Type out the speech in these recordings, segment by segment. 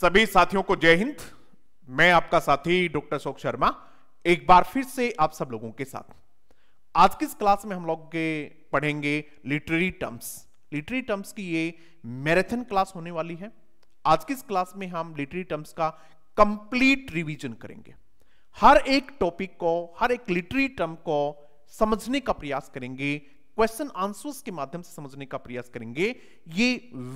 सभी साथियों को जय हिंद मैं आपका साथी डॉक्टर अशोक शर्मा एक बार फिर से आप सब लोगों के साथ आज की इस क्लास में हम लोग के पढ़ेंगे लिटरेरी टर्म्स लिटरेरी टर्म्स की ये मैराथन क्लास होने वाली है आज की इस क्लास में हम लिटरेरी टर्म्स का कंप्लीट रिवीजन करेंगे हर एक टॉपिक को हर एक लिटरेरी टर्म को समझने का प्रयास करेंगे क्वेश्चन आंसर्स के माध्यम से समझने का प्रयास करेंगे ये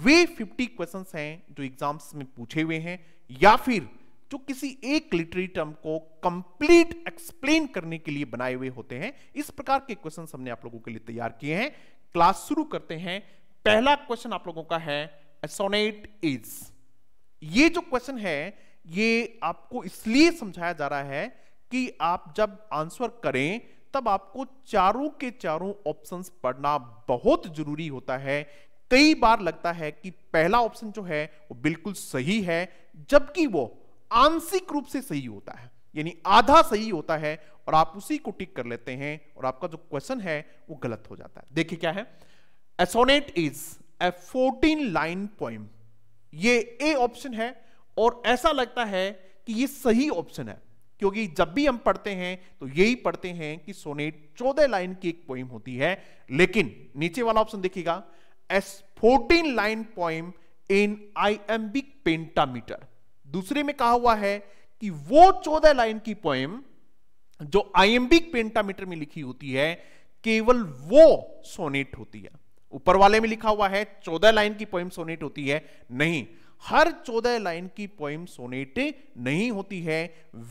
वे 50 क्वेश्चंस हैं जो एग्जाम्स में पूछे हुए हैं या फिर जो किसी एक लिटरी टर्म को कंप्लीट एक्सप्लेन करने के लिए बनाए हुए होते हैं इस प्रकार के क्वेश्चन हमने आप लोगों के लिए तैयार किए हैं क्लास शुरू करते हैं पहला क्वेश्चन आप लोगों का है एसोनेट इज ये जो क्वेश्चन है ये आपको इसलिए समझाया जा रहा है कि आप जब आंसर करें तब आपको चारों के चारों ऑप्शंस पढ़ना बहुत जरूरी होता है कई बार लगता है कि पहला ऑप्शन जो है वो बिल्कुल सही है जबकि वो आंशिक रूप से सही होता है यानी आधा सही होता है और आप उसी को टिक कर लेते हैं और आपका जो क्वेश्चन है वो गलत हो जाता है देखिए क्या है a sonnet is a fourteen line poem ये ए ऑप्शन है और ऐसा लगता है कि ये सही ऑप्शन है क्योंकि जब भी हम पढ़ते हैं तो यही पढ़ते हैं कि सोनेट चौदह लाइन की एक पोइम होती है लेकिन नीचे वाला ऑप्शन देखिएगा as fourteen line poem in I pentameter दूसरे में कहा हुआ है कि वो चौदह लाइन की पोइम जो आईएमबिक पेंटामीटर में लिखी होती है केवल वो सोनेट होती है ऊपर वाले में लिखा हुआ है चौदह लाइन की पोइम सोनेट होती है नहीं हर चौदह लाइन की पोइम सोनेट नहीं होती है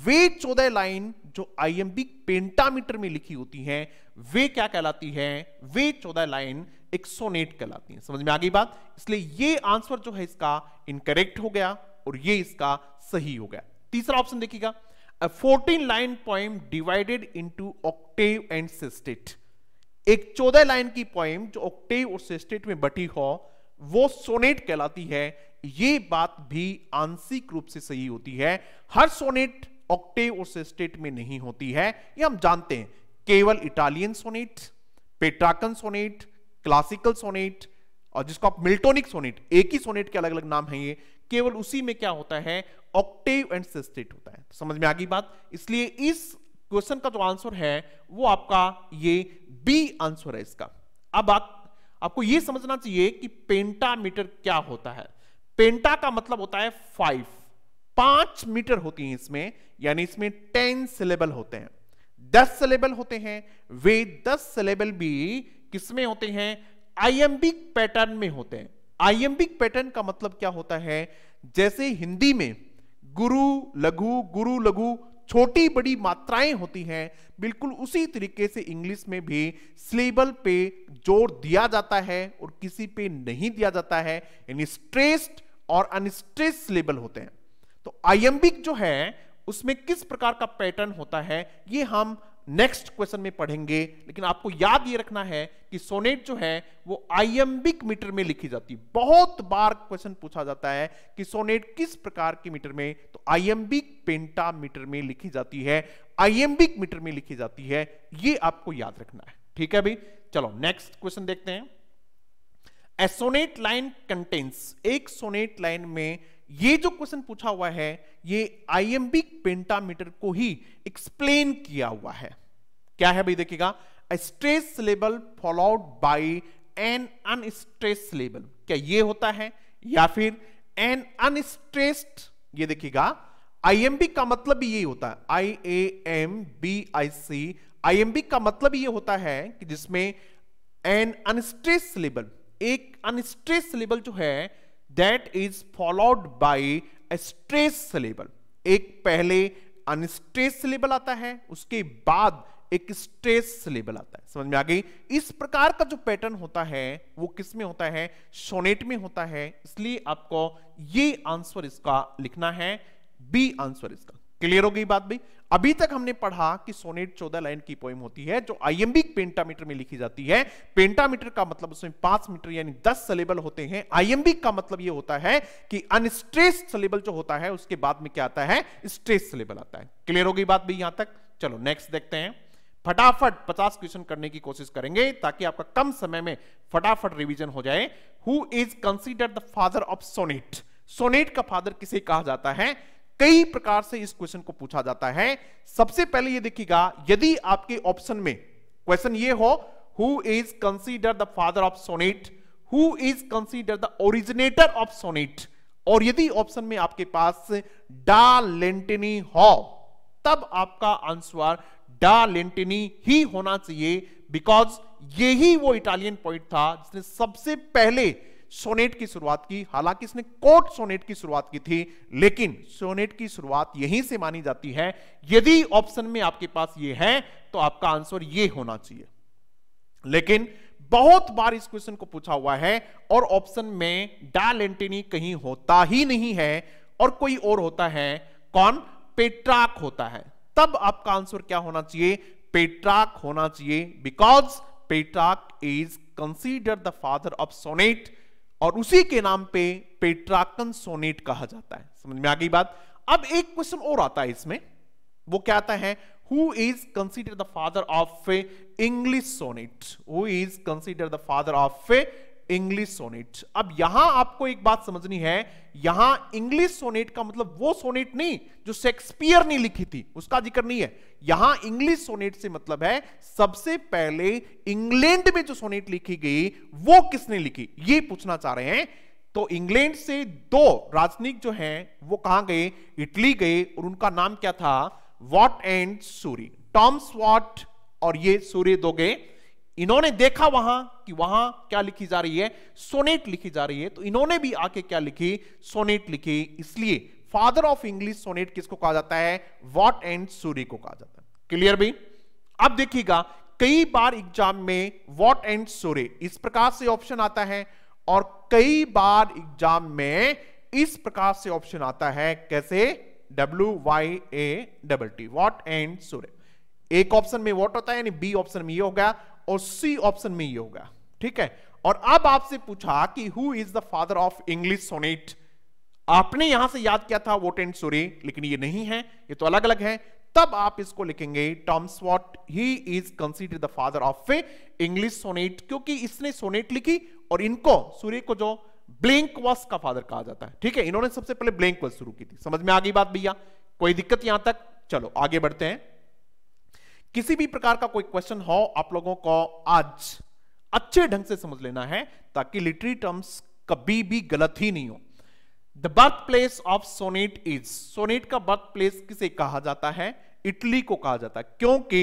वे चौदह लाइन जो आईएमबिक पेंटामीटर में लिखी होती हैं वे क्या कहलाती हैं वे चौदह लाइन एक सोनेट कहलाती है समझ में आ गई बात इसलिए ये आंसर जो है इसका इनकरेक्ट हो गया और ये इसका सही हो गया तीसरा ऑप्शन देखिएगा fourteen line poem divided into octave and sestet एक चौदह लाइन की पॉइंट जो ऑक्टेव और सिस्टेट में बटी हो वो सोनेट कहलाती है ये बात भी आंशिक रूप से सही होती है हर सोनेट ऑक्टेव और सेस्टेट में नहीं होती है ये हम जानते हैं केवल Italian sonnet Petrarchan sonnet classical sonnet और जिसको आप मिल्टोनिक सोनेट एक ही सोनेट के अलग अलग नाम है ये केवल उसी में क्या होता है ऑक्टेव एंड सेस्टेट होता है समझ में आ गई बात इसलिए इस क्वेश्चन का जो आंसर है वो आपका ये बी आंसर है इसका अब आप आपको यह समझना चाहिए कि पेंटामीटर क्या होता है पेंटा का मतलब होता है फाइव पांच मीटर होती है इसमें यानी इसमें टेन सिलेबल होते हैं दस सिलेबल होते हैं वे दस सिलेबल भी किसमें होते हैं आईएमबिक पैटर्न में होते हैं आईएमबिक पैटर्न का मतलब क्या होता है जैसे हिंदी में गुरु लघु गुरु लघु छोटी बड़ी मात्राएं होती हैं बिल्कुल उसी तरीके से इंग्लिश में भी सिलेबल पे जोर दिया जाता है और किसी पे नहीं दिया जाता है यानी स्ट्रेस्ड और अनस्ट्रेस सिलेबल होते हैं तो आयम्बिक जो है उसमें किस प्रकार का पैटर्न होता है ये हम नेक्स्ट क्वेश्चन में पढ़ेंगे लेकिन आपको याद ये रखना है कि सोनेट जो है वो आयम्बिक मीटर में लिखी जाती है बहुत बार क्वेश्चन पूछा जाता है कि सोनेट किस प्रकार के मीटर में तो आयम्बिक पेंटा मीटर में लिखी जाती है आयम्बिक मीटर में लिखी जाती है ये आपको याद रखना है ठीक है भाई चलो नेक्स्ट क्वेश्चन देखते हैं एसोनेट लाइन कंटेंस एक सोनेट लाइन में ये जो क्वेश्चन पूछा हुआ है ये आईएमबिक पेंटामीटर को ही एक्सप्लेन किया हुआ है क्या है भाई देखिएगा stress level followed by an unstressed level क्या ये होता है या फिर एन अनस्ट्रेस्ड ये देखिएगा आईएमबी का मतलब ये होता है I A M B I C IMB का मतलब ये होता है कि जिसमें एन अनस्ट्रेस लेवल एक अनस्ट्रेस लेवल जो है that is followed by stressed syllable एक पहले अनस्ट्रेस सिलेबल आता है उसके बाद एक स्ट्रेस सिलेबल आता है समझ में आ गई इस प्रकार का जो पैटर्न होता है वो किस में होता है सोनेट में होता है इसलिए आपको ये आंसर इसका लिखना है बी आंसर इसका क्लियर हो गई बात भाई अभी तक हमने पढ़ा कि सोनेट चौदह लाइन की पोइम होती है जो आईएम्बिक पेंटामीटर में लिखी जाती है पेंटामीटर का मतलब उसमें पांच मीटर यानी दस सलेबल होते हैं आईएम्बिक का मतलब यह होता है कि अनस्ट्रेस सलेबल जो होता है उसके बाद में क्या आता है स्ट्रेस सलेबल आता है क्लियर हो गई बात भी यहां तक चलो नेक्स्ट देखते हैं फटाफट 50 क्वेश्चन करने की कोशिश करेंगे ताकि आपका कम समय में फटाफट रिवीजन हो जाए who is consider the father of sonnet sonnet का फादर किसे कहा जाता है कई प्रकार से इस क्वेश्चन को पूछा जाता है सबसे पहले ये देखिएगा यदि आपके ऑप्शन में क्वेश्चन ये हो who is consider the father of sonnet who is consider the originator of sonnet और यदि ऑप्शन में आपके पास डा लेंटिनी हो तब आपका आंसर डा लेंटिनी ही होना चाहिए बिकॉज यही वो इटालियन पॉइंट था जिसने सबसे पहले सोनेट की शुरुआत की हालांकि इसने कोट सोनेट की शुरुआत की थी लेकिन सोनेट की शुरुआत यहीं से मानी जाती है यदि ऑप्शन में आपके पास ये है तो आपका आंसर ये होना चाहिए लेकिन बहुत बार इस क्वेश्चन को पूछा हुआ है और ऑप्शन में डाल एंटेनी कहीं होता ही नहीं है और कोई और होता है कौन पेट्राक होता है तब आपका आंसर क्या होना चाहिए पेट्राक होना चाहिए because Petrarch is consider the father of sonnet और उसी के नाम पे पेट्राकन सोनेट कहा जाता है समझ में आ गई बात अब एक क्वेश्चन और आता है इसमें वो क्या आता है who is consider the father of English sonnet who is consider the father of English sonnet अब यहां आपको एक बात समझनी है यहां इंग्लिश सोनेट का मतलब वो सोनेट नहीं जो शेक्सपियर ने लिखी थी उसका जिक्र नहीं है यहां इंग्लिश सोनेट से मतलब है सबसे पहले इंग्लैंड में जो सोनेट लिखी गई वो किसने लिखी ये पूछना चाह रहे हैं तो इंग्लैंड से दो राजनीतिक जो हैं वो कहां गए इटली गए और उनका नाम क्या था Wyatt and Surrey Thomas Wyatt और ये सूर्य दो गए इन्होंने देखा वहां कि वहां क्या लिखी जा रही है सोनेट लिखी जा रही है तो इन्होंने भी आके क्या लिखी सोनेट लिखी इसलिए फादर ऑफ इंग्लिश सोनेट किसको कहा जाता है वॉट एंड सूरी को कहा जाता है क्लियर भी अब देखिएगा कई बार एग्जाम में वॉट एंड सूर्य इस प्रकार से ऑप्शन आता है और कई बार एग्जाम में इस प्रकार से ऑप्शन आता है कैसे W Y A double T Wyatt and Surrey एक ऑप्शन में वॉट होता है यानी बी ऑप्शन में ये हो गया और सी ऑप्शन में ही होगा ठीक है और अब आपसे पूछा कि who is the father of English sonnet आपने यहां से याद किया था वोट एंड सूरी लेकिन ये नहीं है ये तो अलग अलग है तब आप इसको लिखेंगे Thomas Wyatt he is consider the father of a English sonnet क्योंकि इसने सोनेट लिखी और इनको सूर्य को जो ब्लैंक वॉस का फादर कहा जाता है ठीक है इन्होंने सबसे पहले ब्लैंक वॉस शुरू की थी समझ में आ गई बात भैया कोई दिक्कत यहां तक चलो आगे बढ़ते हैं किसी भी प्रकार का कोई क्वेश्चन हो आप लोगों को आज अच्छे ढंग से समझ लेना है ताकि लिटरी टर्म्स कभी भी गलत ही नहीं हो the birth place of sonnet is sonnet का बर्थ प्लेस किसे कहा जाता है इटली को कहा जाता है क्योंकि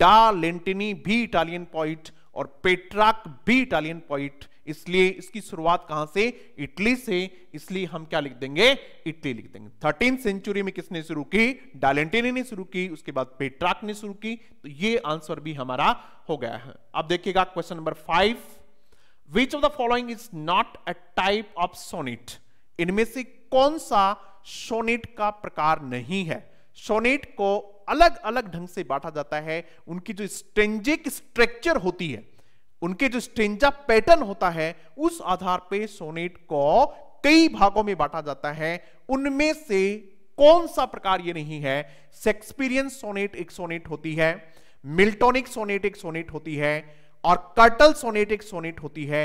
डा लेंटिनी भी इटालियन पॉइंट और पेट्राक भी इटालियन पॉइंट इसलिए इसकी शुरुआत कहां से इटली से इसलिए हम क्या लिख देंगे इटली लिख देंगे थर्टीन सेंचुरी में किसने शुरू की डालेंटिनी ने शुरू की उसके बाद पेट्राक ने शुरू की तो ये आंसर भी हमारा हो गया है अब देखिएगा question number five which of the following is not a type of sonnet इनमें से कौन सा सोनिट का प्रकार नहीं है सोनेट को अलग अलग ढंग से बांटा जाता है उनकी जो स्ट्रेंजिक स्ट्रक्चर होती है उनके जो स्टेंजा पैटर्न होता है उस आधार पे सोनेट को कई भागों में बांटा जाता है उनमें से कौन सा प्रकार ये नहीं है सेक्सपीरियन सोनेट एक सोनेट होती है मिल्टोनिक सोनेट एक सोनेट होती है और कर्टल सोनेट एक सोनेट होती है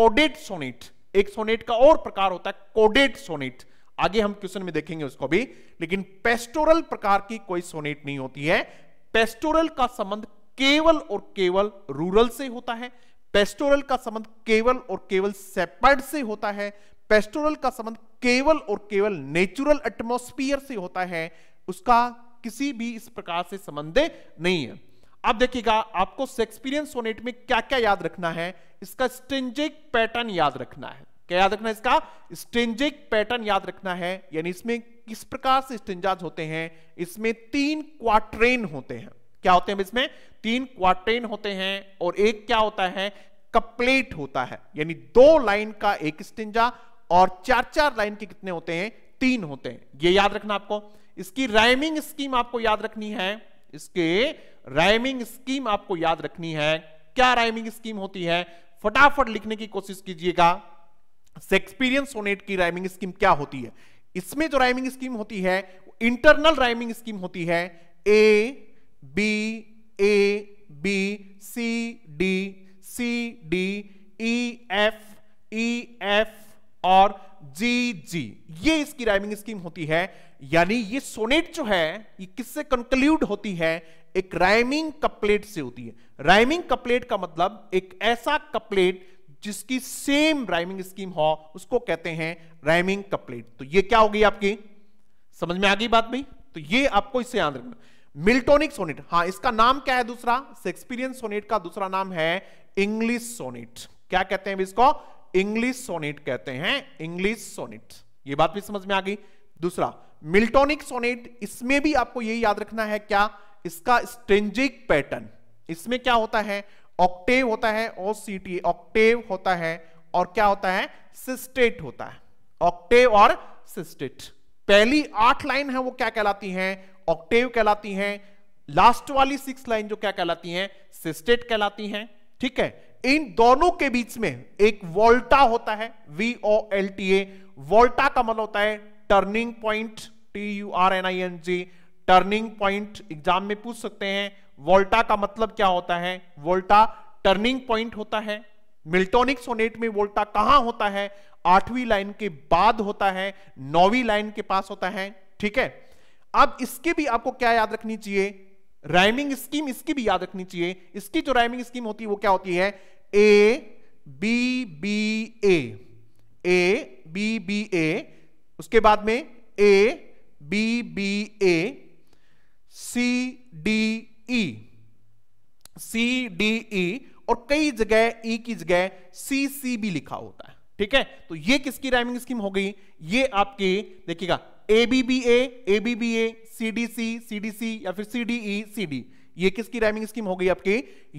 कोडेट सोनेट एक सोनेट का और प्रकार होता है कोडेट सोनेट आगे हम क्वेश्चन में देखेंगे उसको भी लेकिन पेस्टोरल प्रकार की कोई सोनेट नहीं होती है पेस्टोरल का संबंध केवल और केवल रूरल से होता है पेस्टोरल का संबंध केवल और केवल सेपर्ड से होता है पेस्टोरल का संबंध केवल और केवल नेचुरल एटमोस्फियर से होता है उसका किसी भी इस प्रकार से संबंध नहीं है अब देखिएगा आपको सेक्सपीरियंस सोनेट में क्या क्या याद रखना है इसका स्टेंजिक पैटर्न याद रखना है क्या याद रखना है इसका स्टेंजिक पैटर्न याद रखना है यानी इसमें किस प्रकार से स्टेंजाज होते हैं इसमें तीन क्वाट्रेन होते हैं क्या होते हैं इसमें तीन क्वार्टेन होते हैं और एक क्या होता है कप्लेट होता है यानी दो लाइन का एक स्टिंजा और चार चार लाइन के कितने होते हैं तीन होते हैं ये याद रखना आपको इसकी राइमिंग स्कीम आपको याद रखनी है इसके राइमिंग स्कीम आपको याद रखनी है क्या राइमिंग स्कीम होती है फटाफट लिखने की कोशिश कीजिएगा शेक्सपियरियन सोनेट की राइमिंग स्कीम क्या होती है इसमें जो राइमिंग स्कीम होती है इंटरनल राइमिंग स्कीम होती है A B A B C D C D E F E F और जी जी ये इसकी राइमिंग स्कीम होती है यानी ये सोनेट जो है ये किससे कंक्लूड होती है एक राइमिंग कपलेट से होती है राइमिंग कपलेट का मतलब एक ऐसा कपलेट जिसकी सेम राइमिंग स्कीम हो उसको कहते हैं राइमिंग कपलेट तो ये क्या होगी आपकी समझ में आ गई बात भाई तो ये आपको इससे याद रखना मिल्टोनिक सोनेट हाँ इसका नाम क्या है दूसरा शेक्सपीरियन सोनेट का दूसरा नाम है इंग्लिश सोनेट क्या कहते हैं इसको इंग्लिश सोनेट कहते हैं इंग्लिश सोनेट ये बात भी समझ में आ गई दूसरा मिल्टोनिक सोनेट इसमें भी आपको यही याद रखना है क्या इसका स्ट्रेंजिक पैटर्न इसमें क्या होता है ऑक्टेव होता है सी सीटी ऑक्टेव होता है और क्या होता है सिस्टेट होता है ऑक्टेव और सिस्टेट पहली आठ लाइन है वो क्या कहलाती हैं ऑक्टेव कहलाती हैं लास्ट वाली सिक्स लाइन जो क्या कहलाती हैं सिस्टेट कहलाती हैं ठीक है इन दोनों के बीच में एक वोल्टा होता है V O L T A volta का मतलब होता है turning point T U R N I N G turning point exam में पूछ सकते हैं वोल्टा का मतलब क्या होता है वोल्टा टर्निंग पॉइंट होता है मिल्टोनिक सोनेट में वोल्टा कहां होता है आठवीं लाइन के बाद होता है नौवीं लाइन के पास होता है ठीक है अब इसके भी आपको क्या याद रखनी चाहिए राइमिंग स्कीम इसकी भी याद रखनी चाहिए इसकी जो राइमिंग स्कीम होती है वो क्या होती है A B B A A B B A उसके बाद में A B B A C D E C D E और कई जगह ई e की जगह सी सी भी लिखा होता है ठीक है तो ये किसकी राइमिंग स्कीम हो गई ये आपकी देखिएगा A B B A A B B A C D C C D C या फिर सी डी ई सी डी ये किसकी राइमिंग स्कीम हो गई आपकी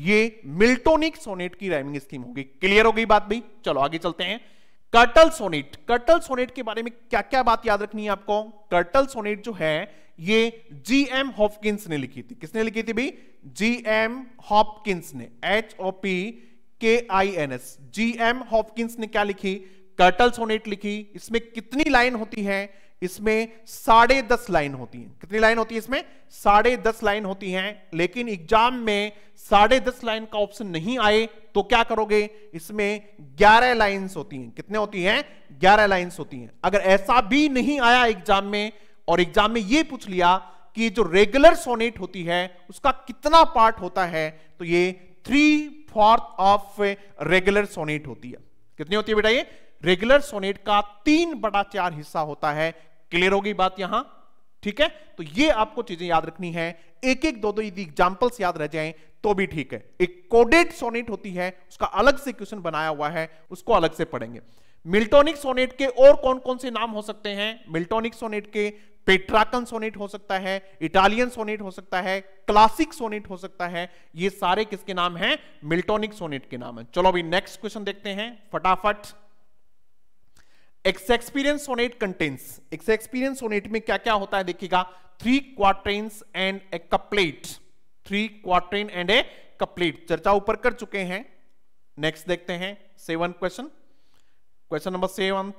ये मिल्टोनिक सोनेट की राइमिंग स्कीम होगी क्लियर हो गई बात भाई चलो आगे चलते हैं कर्टल सोनेट कर्टल सोनेट के बारे में क्या क्या बात याद रखनी है आपको कर्टल सोनेट जो है ये जी एम हॉपकिंस ने लिखी थी किसने लिखी थी भाई जी एम हॉपकिंस ने H O P K I N S G M Hopkins ने क्या लिखी कर्टल सोनेट लिखी इसमें कितनी लाइन होती है इसमें साढ़े दस लाइन होती हैं कितनी लाइन होती है इसमें साढ़े दस लाइन होती हैं लेकिन एग्जाम में साढ़े दस लाइन का ऑप्शन नहीं आए तो क्या करोगे इसमें ग्यारह लाइंस होती हैं कितने होती हैं ग्यारह लाइंस होती हैं अगर ऐसा भी नहीं आया एग्जाम में और एग्जाम में यह पूछ लिया कि जो रेगुलर सोनेट होती है उसका कितना पार्ट होता है तो ये three fourth of regular sonnet होती है कितनी होती है बेटा ये रेगुलर सोनेट का तीन बड़ा चार हिस्सा होता है क्लियर होगी बात यहां ठीक है तो ये आपको चीजें याद रखनी है एक एक दो दो यदि एग्जाम्पल्स याद रह जाएं तो भी ठीक है एक कोडेड सोनेट होती है उसका अलग से क्वेश्चन बनाया हुआ है उसको अलग से पढ़ेंगे मिल्टोनिक सोनेट के और कौन कौन से नाम हो सकते हैं मिल्टोनिक सोनेट के पेट्राकन सोनेट हो सकता है इटालियन सोनेट हो सकता है क्लासिक सोनेट हो सकता है ये सारे किसके नाम हैं मिल्टोनिक सोनेट के नाम है चलो अभी नेक्स्ट क्वेश्चन देखते हैं फटाफट ex experience sonnet contains ex experience sonnet में क्या क्या होता है देखिएगा three quatrains and a couplet three quatrain and a couplet चर्चा ऊपर कर चुके हैं नेक्स्ट देखते हैं seven question question number seven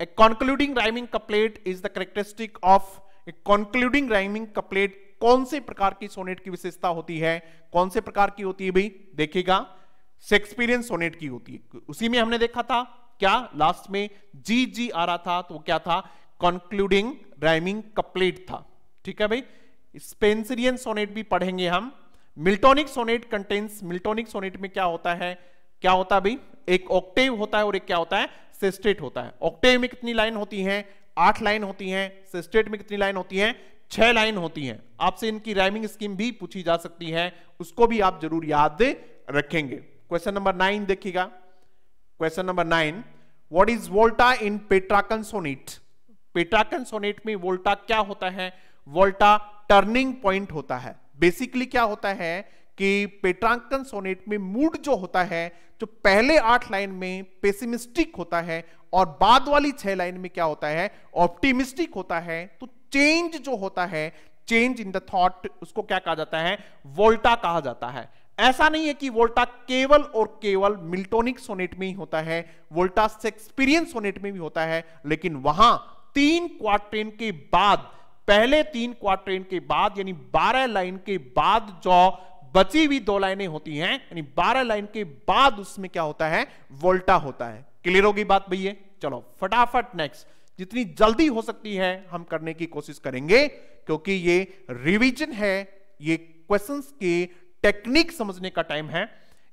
a concluding rhyming couplet is the characteristic of a concluding rhyming couplet कौन से प्रकार की सोनेट की विशेषता होती है कौन से प्रकार की होती है भाई देखिएगा सेक्सपीरियंस सोनेट की होती है उसी में हमने देखा था क्या लास्ट में जी जी आ रहा था तो क्या था कंक्लूडिंग राइमिंग कपलेट था ठीक है भाई स्पेंसरियन सोनेट भी पढ़ेंगे हम Miltonic sonnet contents Miltonic sonnet में क्या होता है क्या होता है भाई एक ऑक्टेव होता है और एक क्या होता है सेस्टेट होता है ऑक्टेव में कितनी लाइन होती है आठ लाइन होती है सेस्टेट में कितनी लाइन होती है छह लाइन होती है आपसे इनकी राइमिंग स्कीम भी पूछी जा सकती है उसको भी आप जरूर याद रखेंगे क्वेश्चन नंबर नाइन देखिएगा Question number nine. What is volta in Petrarchan sonnet? Petrarchan sonnet में volta क्या होता है volta turning point होता है बेसिकली क्या होता है कि पेट्रांकन सोनेट में मूड जो होता है जो पहले आठ लाइन में पेसिमिस्टिक होता है और बाद वाली छह लाइन में क्या होता है ऑप्टिमिस्टिक होता है तो चेंज जो होता है चेंज इन द थॉट उसको क्या कहा जाता है वोल्टा कहा जाता है ऐसा नहीं है कि वोल्टा केवल और केवल मिल्टोनिक सोनेट में ही होता है वोल्टा शेक्सपियरियन सोनेट में भी होता है लेकिन वहां तीन क्वार्टेन के बाद पहले तीन क्वार्टेन के बाद यानी 12 लाइन के बाद जो बची हुई दो लाइनें होती हैं यानी 12 लाइन के बाद उसमें क्या होता है वोल्टा होता है क्लियर होगी बात भैया चलो फटाफट नेक्स्ट जितनी जल्दी हो सकती है हम करने की कोशिश करेंगे क्योंकि ये रिविजन है ये क्वेश्चन के टेक्निक समझने का टाइम है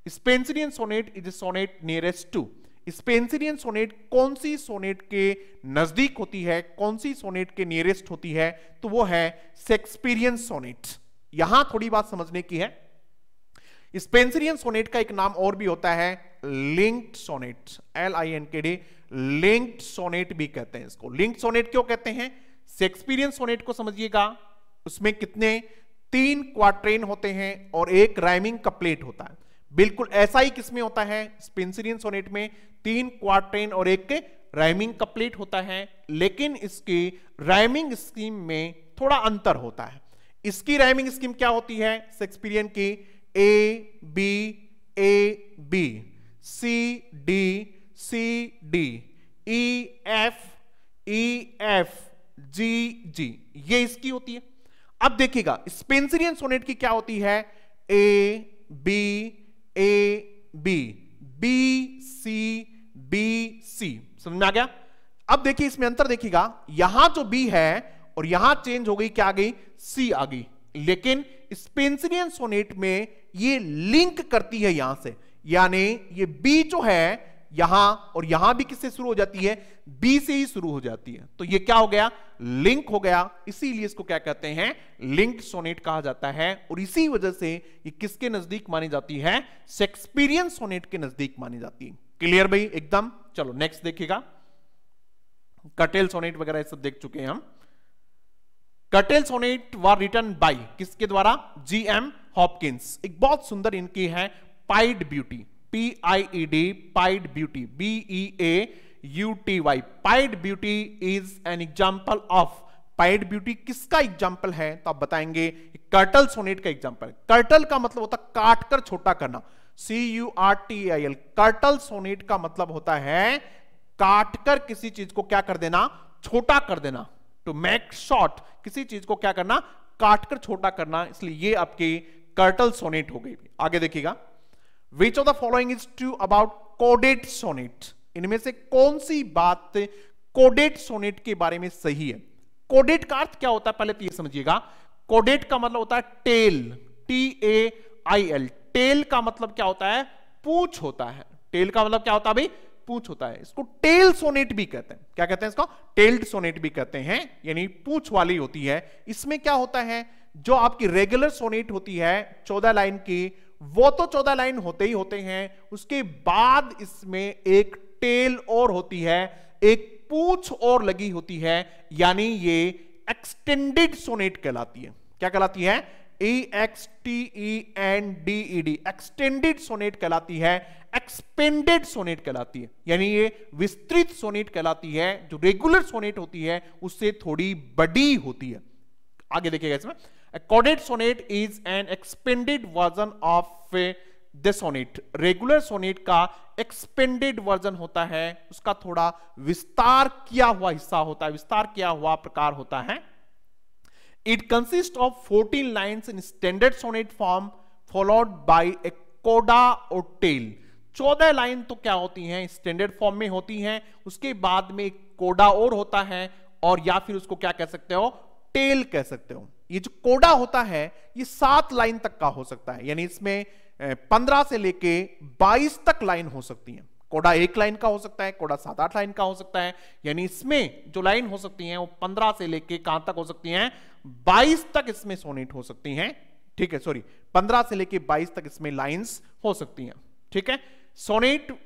Spenserian sonnet is sonnet nearest to Spenserian sonnet कौन सी सोनेट के नजदीक होती है कौन सी सोनेट के नियरेस्ट होती है तो वो है शेक्सपियरियन सोनेट यहां थोड़ी बात समझने की है स्पेंसरियन सोनेट का एक नाम और भी होता है linked sonnet L I N K D linked sonnet भी कहते हैं इसको लिंक्ड सोनेट क्यों कहते हैं शेक्सपियरियन सोनेट को समझिएगा उसमें कितने तीन क्वाट्रेन होते हैं और एक राइमिंग कपलेट होता है बिल्कुल ऐसा ही किसमें होता है स्पेंसरियन सोनेट में तीन क्वाट्रेन और एक राइमिंग कपलेट होता है लेकिन इसकी राइमिंग स्कीम में थोड़ा अंतर होता है इसकी राइमिंग स्कीम क्या होती है शेक्सपीरियन की A B A B C D C D E F E F G G ये इसकी होती है अब देखिएगा स्पेंसरियन सोनेट की क्या होती है A B A B B C B C समझ में आ गया अब देखिए इसमें अंतर देखिएगा यहां जो बी है और यहां चेंज हो गई क्या आ गई सी आ गई लेकिन स्पेंसरियन सोनेट में ये लिंक करती है यहां से यानी ये बी जो है यहां और यहां भी किससे शुरू हो जाती है बी से ही शुरू हो जाती है तो ये क्या हो गया लिंक हो गया इसीलिए इसको क्या कहते हैं लिंक्ड सोनेट कहा जाता है और इसी वजह से ये किसके नजदीक मानी जाती है शेक्सपीरियन सोनेट के नजदीक मानी जाती है क्लियर भाई एकदम चलो नेक्स्ट देखिएगा कटेल सोनेट वगैरह सब देख चुके हैं हम कटेल सोनेट वार रिटर्न बाई किसके द्वारा जी एम हॉपकिंस एक बहुत सुंदर इनकी है pied beauty P I E D pied beauty B E A U T Y pied beauty is an example of pied beauty किसका एग्जाम्पल है तो आप बताएंगे कर्टल सोनेट का एग्जाम्पल कर्टल का मतलब होता है काटकर छोटा करना C U R T I L curtal sonnet का मतलब होता है काटकर किसी चीज को क्या कर देना छोटा कर देना टू मेक शॉर्ट किसी चीज को क्या करना काटकर छोटा करना इसलिए ये आपकी कर्टल सोनेट हो गई आगे देखिएगा which of the following is to about coded sonnet इनमें से कौन सी बात कोडेड सोनेट के बारे में सही है कोडेट का अर्थ क्या होता है पहले तो यह समझिएगा कोडेट का मतलब होता है tail T A I L tail का मतलब क्या होता है पूछ होता है टेल का मतलब क्या होता है भाई पूछ होता है इसको टेल सोनेट भी कहते हैं क्या कहते हैं इसको टेल्ड सोनेट भी कहते हैं यानी पूछ वाली होती है इसमें क्या होता है जो आपकी रेगुलर सोनेट होती है चौदह लाइन की वो तो चौदह लाइन होते ही होते हैं उसके बाद इसमें एक टेल और होती है एक पूछ और लगी होती है यानी ये एक्सटेंडेड सोनेट कहलाती है क्या कहलाती है E X T E N D E D extended sonnet कहलाती है एक्सपेंडेड सोनेट कहलाती है यानी ये विस्तृत सोनेट कहलाती है जो रेगुलर सोनेट होती है उससे थोड़ी बड़ी होती है आगे देखिएगा इसमें A sonnet is an expanded version of of the sonnet regular sonnet का एक्सपेंडेड वर्जन होता है उसका थोड़ा विस्तार किया हुआ हिस्सा होता है विस्तार किया हुआ प्रकार होता है it consist of 14 lines in standard sonnet form followed by a coda और टेल चौदह लाइन तो क्या होती है स्टैंडर्ड फॉर्म में होती है उसके बाद में कोडा और होता है और या फिर उसको क्या कह सकते हो टेल कह सकते हो ये जो कोडा होता है ये सात लाइन तक का हो सकता है यानी इसमें पंद्रह से लेके बाईस तक लाइन हो सकती है कोडा एक लाइन का हो सकता है कोडा सात आठ लाइन का हो सकता है यानी इसमें जो लाइन हो सकती है वो पंद्रह से लेके कहां तक हो सकती है बाईस तक इसमें सोनेट हो सकती है ठीक है सॉरी पंद्रह से लेके बाईस तक इसमें लाइन्स हो सकती हैं ठीक है sonnet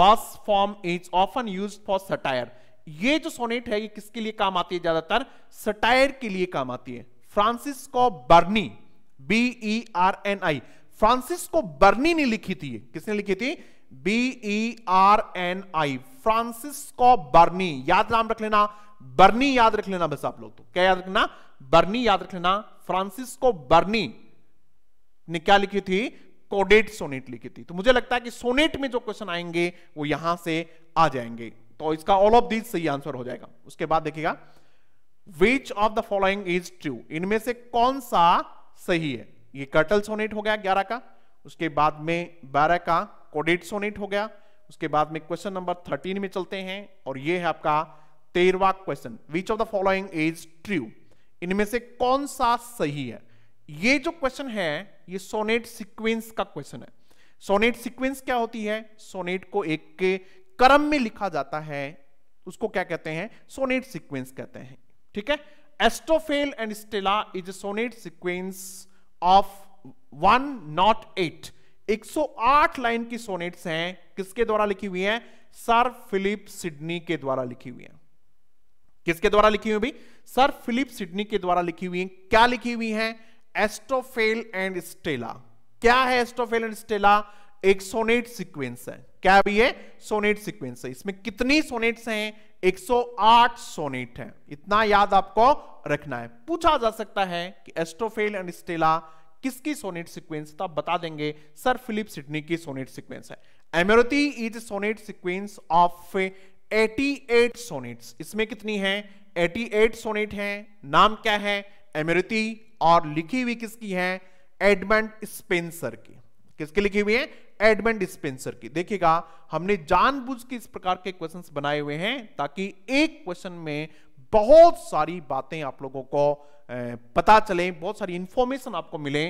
whose form is often use for satire ये जो सोनेट है ये किसके लिए काम आती है ज्यादातर सटायर के लिए काम आती है Francesco Berni B E R N I Francesco Berni ने लिखी थी किसने लिखी थी B E R N I Francesco Berni याद नाम रख लेना बर्नी याद रख लेना बस आप लोग तो क्या याद रखना बर्नी याद रख लेना फ्रांसिस्को बर्नी ने क्या लिखी थी कोडेट सोनेट लिखी थी तो मुझे लगता है कि सोनेट में जो क्वेश्चन आएंगे वो यहां से आ जाएंगे तो इसका ऑल ऑफ दीज सही आंसर हो जाएगा उसके बाद देखिएगा which of the following is true इनमें से कौन सा सही है ये कर्टल सोनेट हो गया ग्यारह का उसके बाद में बारह का कोडेट सोनेट हो गया उसके बाद में क्वेश्चन नंबर थर्टीन में चलते हैं और ये है आपका तेरवा question which of the following is true इनमें से कौन सा सही है ये जो क्वेश्चन है ये सोनेट सिक्वेंस का क्वेश्चन है सोनेट सीक्वेंस क्या होती है सोनेट को एक के क्रम में लिखा जाता है उसको क्या कहते हैं सोनेट सीक्वेंस कहते हैं ठीक है Astrophel and Stella is a sonnet sequence of one naught eight 108 line की सोनेट्स हैं किसके द्वारा लिखी हुई हैं सर फिलिप सिडनी के द्वारा लिखी हुई हैं किसके द्वारा लिखी हुई सर फिलिप सिडनी के द्वारा लिखी हुई है क्या लिखी हुई है एस्ट्रोफेल एंड स्टेला क्या है एस्ट्रोफेल एंड स्टेला एक सोनेट सीक्वेंस है क्या भी है सोनेट सीक्वेंस है इसमें कितनी सोनेट्स हैं 108 सोनेट हैं इतना याद आपको रखना है पूछा जा सकता है कि एस्ट्रोफेल एंड स्टेला किसकी सोनेट सीक्वेंस था बता देंगे सर फिलिप सिडनी की सोनेट सीक्वेंस है Amoretti is sonnet sequence of 88 sonnets इसमें कितनी है 88 सोनेट हैं नाम क्या है एमरती और लिखी हुई किसकी है एडमंड स्पेंसर की किसकी लिखी हुई है एडमेंट डिस्पेंसर की देखिएगा हमने जानबूझ के इस प्रकार के क्वेश्चंस बनाए हुए हैं ताकि एक क्वेश्चन में बहुत सारी बातें आप लोगों को पता चले बहुत सारी इंफॉर्मेशन आपको मिले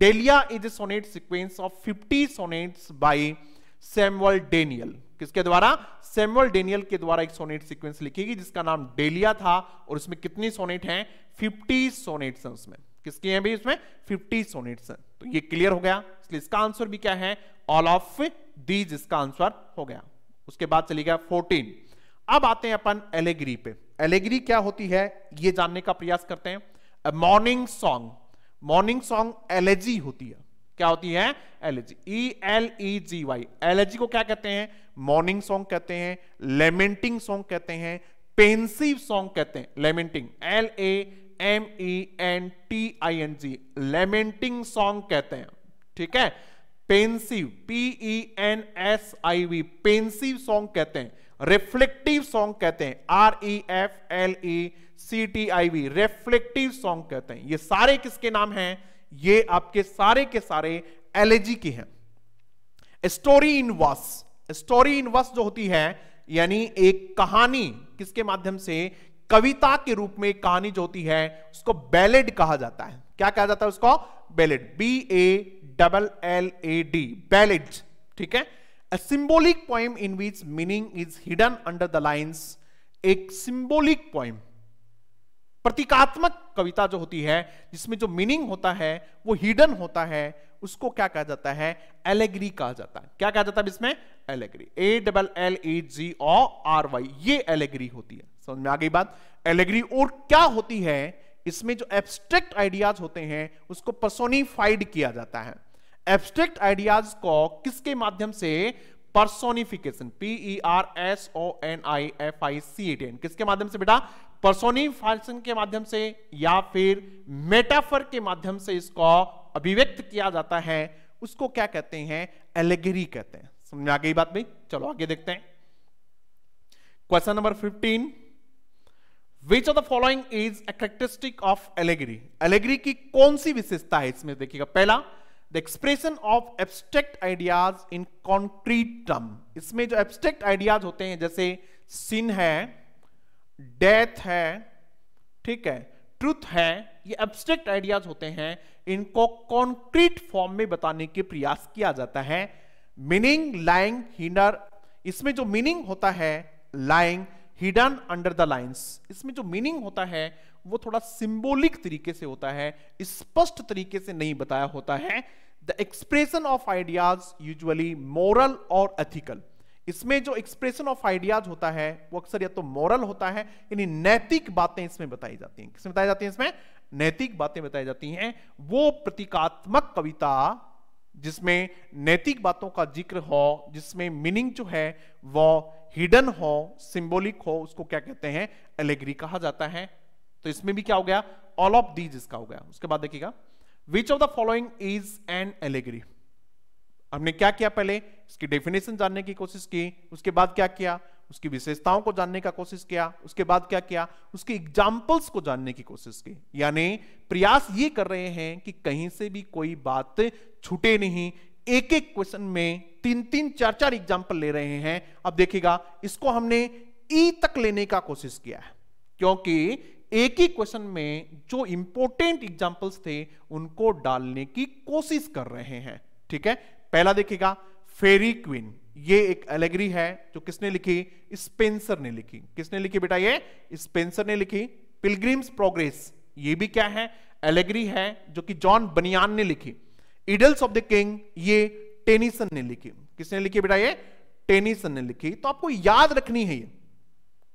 Delia is a sonnet sequence of fifty sonnets by Samuel Daniel किसके द्वारा सैमुअल डेनियल के द्वारा एक सोनेट सीक्वेंस लिखी गई जिसका नाम डेलिया था और इसमें कितनी सोनेट है फिफ्टी सोनेट्स हैं उसमें किसकी हैं भी इसमें फिफ्टी सोनेट्स हैं तो ये क्लियर हो गया इसलिए इसका आंसर भी क्या है ऑल ऑफ दीज इसका आंसर हो गया उसके बाद चली गया फोर्टीन अब आते हैं अपन एलेग्री पे एलेग्री क्या होती है ये जानने का प्रयास करते हैं morning song morning song elegy होती है क्या होती है elegy E L E G Y elegy को क्या कहते हैं मॉर्निंग सॉन्ग कहते हैं लेमेंटिंग सॉन्ग कहते हैं पेंसिव सॉन्ग कहते हैं lamenting L A M E N T I N G lamenting song कहते हैं ठीक है pensive P E N S I V pensive song कहते हैं रिफ्लेक्टिव सॉन्ग कहते हैं R E F L E C T I V reflective song कहते हैं ये सारे किसके नाम हैं ये आपके सारे के सारे एलर्जी के हैं story in verse story in verse जो होती है यानी एक कहानी किसके माध्यम से कविता के रूप में कहानी जो होती है उसको बैलेड कहा जाता है क्या कहा जाता है उसको ballad B A double L A D ballad ठीक है a symbolic poem in which meaning is hidden under the एक सिंबोलिक poem प्रतीकात्मक कविता जो होती है जिसमें जो मीनिंग होता है वो हिडन होता है उसको क्या कहा जाता है एलेग्री कहा जाता है क्या कहा जाता है इसमें allegory A double L A G O R Y ये एलेग्री होती है समझ में आ गई बात एलेग्री और क्या होती है इसमें जो एब्स्ट्रैक्ट आइडियाज होते हैं उसको पर्सोनिफाइड किया जाता है एब्स्ट्रैक्ट आइडियाज को किसके माध्यम से personification P E R S O N I F I C A T N किसके माध्यम से बेटा पर्सोनिफिकेशन के माध्यम से या फिर मेटाफर के माध्यम से इसको अभिव्यक्त किया जाता है उसको क्या कहते हैं एलेगरी कहते हैं समझ में आ गई बात भाई चलो आगे देखते हैं question number fifteen which of the following is a characteristic of allegory allegory की कौन सी विशेषता है इसमें देखिएगा पहला the expression of abstract ideas in concrete term इसमें जो एब्स्ट्रैक्ट आइडियाज होते हैं जैसे सिन है डेथ है ठीक है ट्रुथ है ये एब्स्ट्रैक्ट आइडियाज होते हैं इनको कॉन्क्रीट फॉर्म में बताने के प्रयास किया जाता है मीनिंग लाइंग हिनर इसमें जो मीनिंग होता है lying hidden under the lines इसमें जो मीनिंग होता है वो थोड़ा सिंबॉलिक तरीके से होता है स्पष्ट तरीके से नहीं बताया होता है the expression of ideas usually moral और एथिकल इसमें जो एक्सप्रेशन ऑफ आइडियाज होता है वो अक्सर या तो मॉरल होता है यानी नैतिक बातें इसमें बताई जाती हैं किसमें बताई जाती हैं इसमें नैतिक बातें बताई जाती हैं वो प्रतीकात्मक कविता जिसमें नैतिक बातों का जिक्र हो जिसमें मीनिंग जो है वो हिडन हो सिंबॉलिक हो उसको क्या कहते हैं एलेग्री कहा जाता है तो इसमें भी क्या हो गया ऑल ऑफ दीज इसका हो गया उसके बाद देखिएगा which of the following is an allegory हमने क्या किया पहले इसकी डेफिनेशन जानने की कोशिश की उसके बाद क्या किया उसकी विशेषताओं को जानने का कोशिश किया उसके बाद क्या किया उसके एग्जाम्पल्स को जानने की कोशिश की यानी प्रयास ये कर रहे हैं कि कहीं से भी कोई बात छूटे नहीं एक एक क्वेश्चन में तीन तीन चार चार एग्जाम्पल ले रहे हैं अब देखिएगा इसको हमने ई e तक लेने का कोशिश किया है क्योंकि एक ही क्वेश्चन में जो इंपॉर्टेंट एग्जाम्पल्स थे उनको डालने की कोशिश कर रहे हैं ठीक है पहला देखिएगा फेरी क्वीन ये एक एलेगरी है जो किसने लिखी स्पेंसर ने लिखी किसने लिखी बेटा ये स्पेंसर ने लिखी पिलग्रीम्स प्रोग्रेस ये भी क्या है एलेगरी है जो कि जॉन बनियान ने लिखी इडल्स ऑफ द किंग ये टेनिसन ने लिखी किसने लिखी बेटा ये टेनिसन ने लिखी तो आपको याद रखनी है ये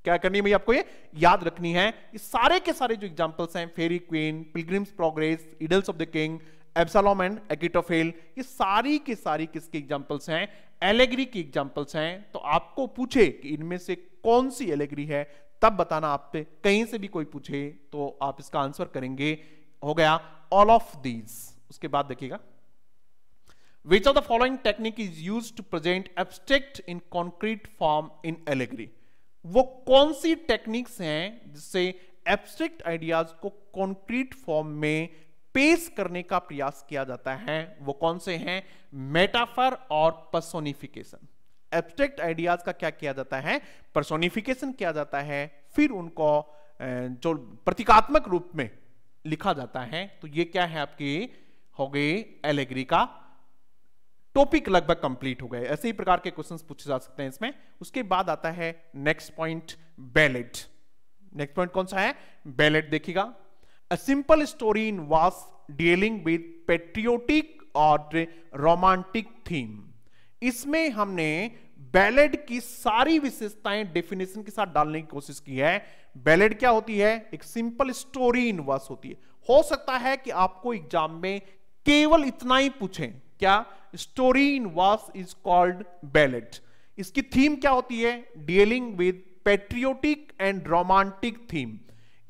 क्या करनी है आपको ये याद रखनी है ये सारे के सारे जो एग्जांपल्स हैं Faerie Queene Pilgrim's Progress Idylls of the King Absalom and Achitophel ये सारी के सारी किसके एग्जांपल्स हैं एलेग्री की एग्जांपल्स हैं तो आपको पूछे कि इनमें से कौन सी एलेग्री है तब बताना आप पे कहीं से भी कोई पूछे तो आप इसका आंसर करेंगे हो गया ऑल ऑफ दीज उसके बाद देखिएगा Which of the following technique is used to present abstract in concrete form in allegory? वो कौन सी टेक्निक्स हैं जिससे एब्स्ट्रैक्ट आइडियाज को कॉन्क्रीट फॉर्म में पेश करने का प्रयास किया जाता है वो कौन से हैं मेटाफर और पर्सोनिफिकेशन एब्स्ट्रैक्ट आइडियाज का क्या किया जाता है पर्सोनिफिकेशन किया जाता है फिर उनको जो प्रतीकात्मक रूप में लिखा जाता है तो ये क्या है आपकी हो गई एलेग्री का टॉपिक लगभग कंप्लीट हो गए ऐसे ही प्रकार के क्वेश्चंस पूछे जा सकते हैं इसमें उसके बाद आता है next point ballad next point कौन सा है बैलेट देखिएगा a simple story in verse dealing with patriotic और रोमांटिक थीम इसमें हमने बैलेड की सारी विशेषताएं डेफिनेशन के साथ डालने की कोशिश की है बैलेड क्या होती है एक सिंपल स्टोरी इन वर्स होती है हो सकता है कि आपको एग्जाम में केवल इतना ही पूछें क्या story in verse is called ballad इसकी थीम क्या होती है dealing with patriotic and romantic theme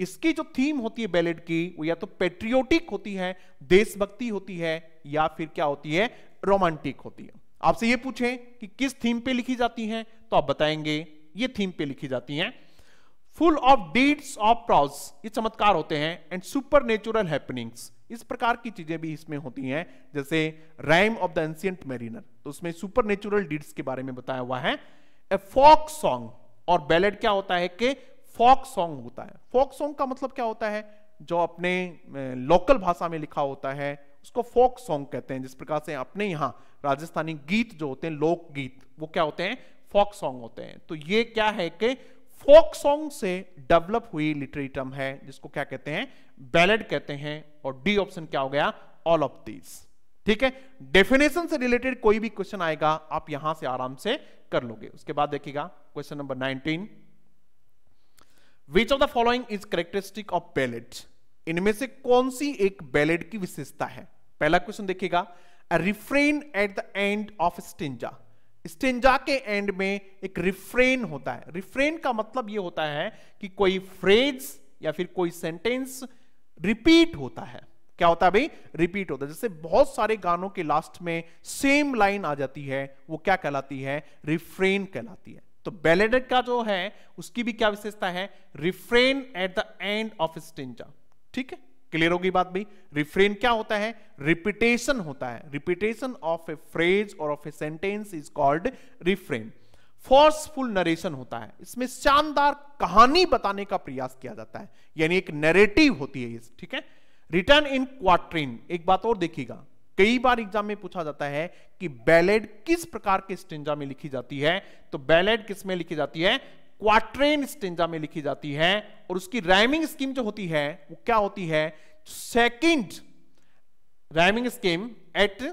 इसकी जो थीम होती है बैलेट की वो या तो पेट्रियोटिक होती है देशभक्ति होती है या फिर क्या होती है रोमांटिक होती है आपसे ये पूछें कि किस थीम पे लिखी जाती हैं तो आप बताएंगे ये थीम पे लिखी जाती हैं full of deeds of prowess ये चमत्कार होते हैं एंड सुपर नेचुरल हैपनिंग्स इस प्रकार की चीजें भी इसमें होती हैं जैसे Rime of the ancient Mariner तो उसमें सुपर नेचुरल डीड्स के बारे में बताया हुआ है ए फॉक सॉन्ग और बैलेट क्या होता है कि फॉक सॉन्ग होता है फॉक सॉन्ग का मतलब क्या होता है जो अपने लोकल भाषा में लिखा होता है उसको फोक सॉन्ग कहते हैं जिस प्रकार से अपने यहाँ राजस्थानी गीत जो होते हैं लोक गीत वो क्या होते हैं फोक सॉन्ग होते हैं तो ये क्या है कि फोक सॉन्ग से डेवलप हुई लिटरेटम है जिसको क्या कहते हैं बैलेट कहते हैं और डी ऑप्शन क्या हो गया ऑल ऑफ दीज ठीक है डेफिनेशन से रिलेटेड कोई भी क्वेश्चन आएगा आप यहां से आराम से कर लोगे उसके बाद देखिएगा question number 19 which of the following is characteristic of ballad इनमें से कौन सी एक बैलेट की विशेषता है पहला क्वेश्चन देखिएगा refrain at the end of stanza stanza के एंड में एक रिफ्रेन होता है रिफ्रेन का मतलब यह होता है कि कोई फ्रेज या फिर कोई सेंटेंस रिपीट होता है क्या होता है भाई रिपीट होता है जैसे बहुत सारे गानों के लास्ट में सेम लाइन आ जाती है वो क्या कहलाती है रिफ्रेन कहलाती है तो बैलेड का जो है उसकी भी क्या विशेषता है refrain at the end of stanza ठीक है क्लियर होगी बात भाई रिफ्रेन क्या होता है रिपीटेशन होता है रिपीटेशन ऑफ ए फ्रेज और of a sentence is called refrain forceful narration होता है इसमें शानदार कहानी बताने का प्रयास किया जाता है यानी एक नैरेटिव होती है ठीक है रिटर्न इन क्वाट्रेन एक बात और देखिएगा कई बार एग्जाम में पूछा जाता है कि बैलेड किस प्रकार के स्टेंजा में लिखी जाती है तो बैलेड किस में लिखी जाती है क्वाट्रेन स्टेंजा में लिखी जाती है और उसकी रैमिंग स्कीम जो होती है वो क्या होती है second rhyming scheme at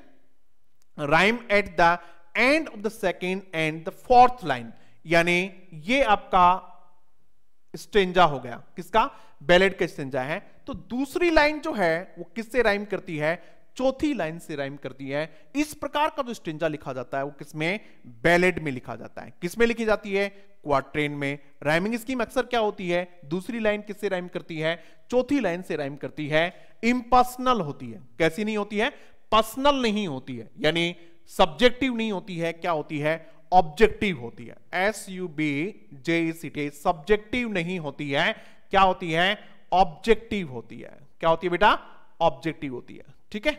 rhyme at the end of the second and the fourth line यानी ये आपका स्टेंजा हो गया किसका बैलेट का स्टेंजा है तो दूसरी लाइन जो है वो किससे राइम करती है चौथी लाइन से राइम करती है इस प्रकार का जो स्टेंजा लिखा जाता है वो किसमें बैलेड में लिखा जाता है किसमें लिखी जाती है क्वाट्रेन में राइमिंग स्कीम अक्सर क्या होती है दूसरी लाइन किससे राइम करती है चौथी लाइन से राइम करती है इम्पर्सनल होती है कैसी नहीं होती है पर्सनल नहीं होती है यानी सब्जेक्टिव नहीं होती है क्या होती है ऑब्जेक्टिव होती है S U B J C T subjective नहीं होती है क्या होती है ऑब्जेक्टिव होती है क्या होती है बेटा ऑब्जेक्टिव होती है ठीक है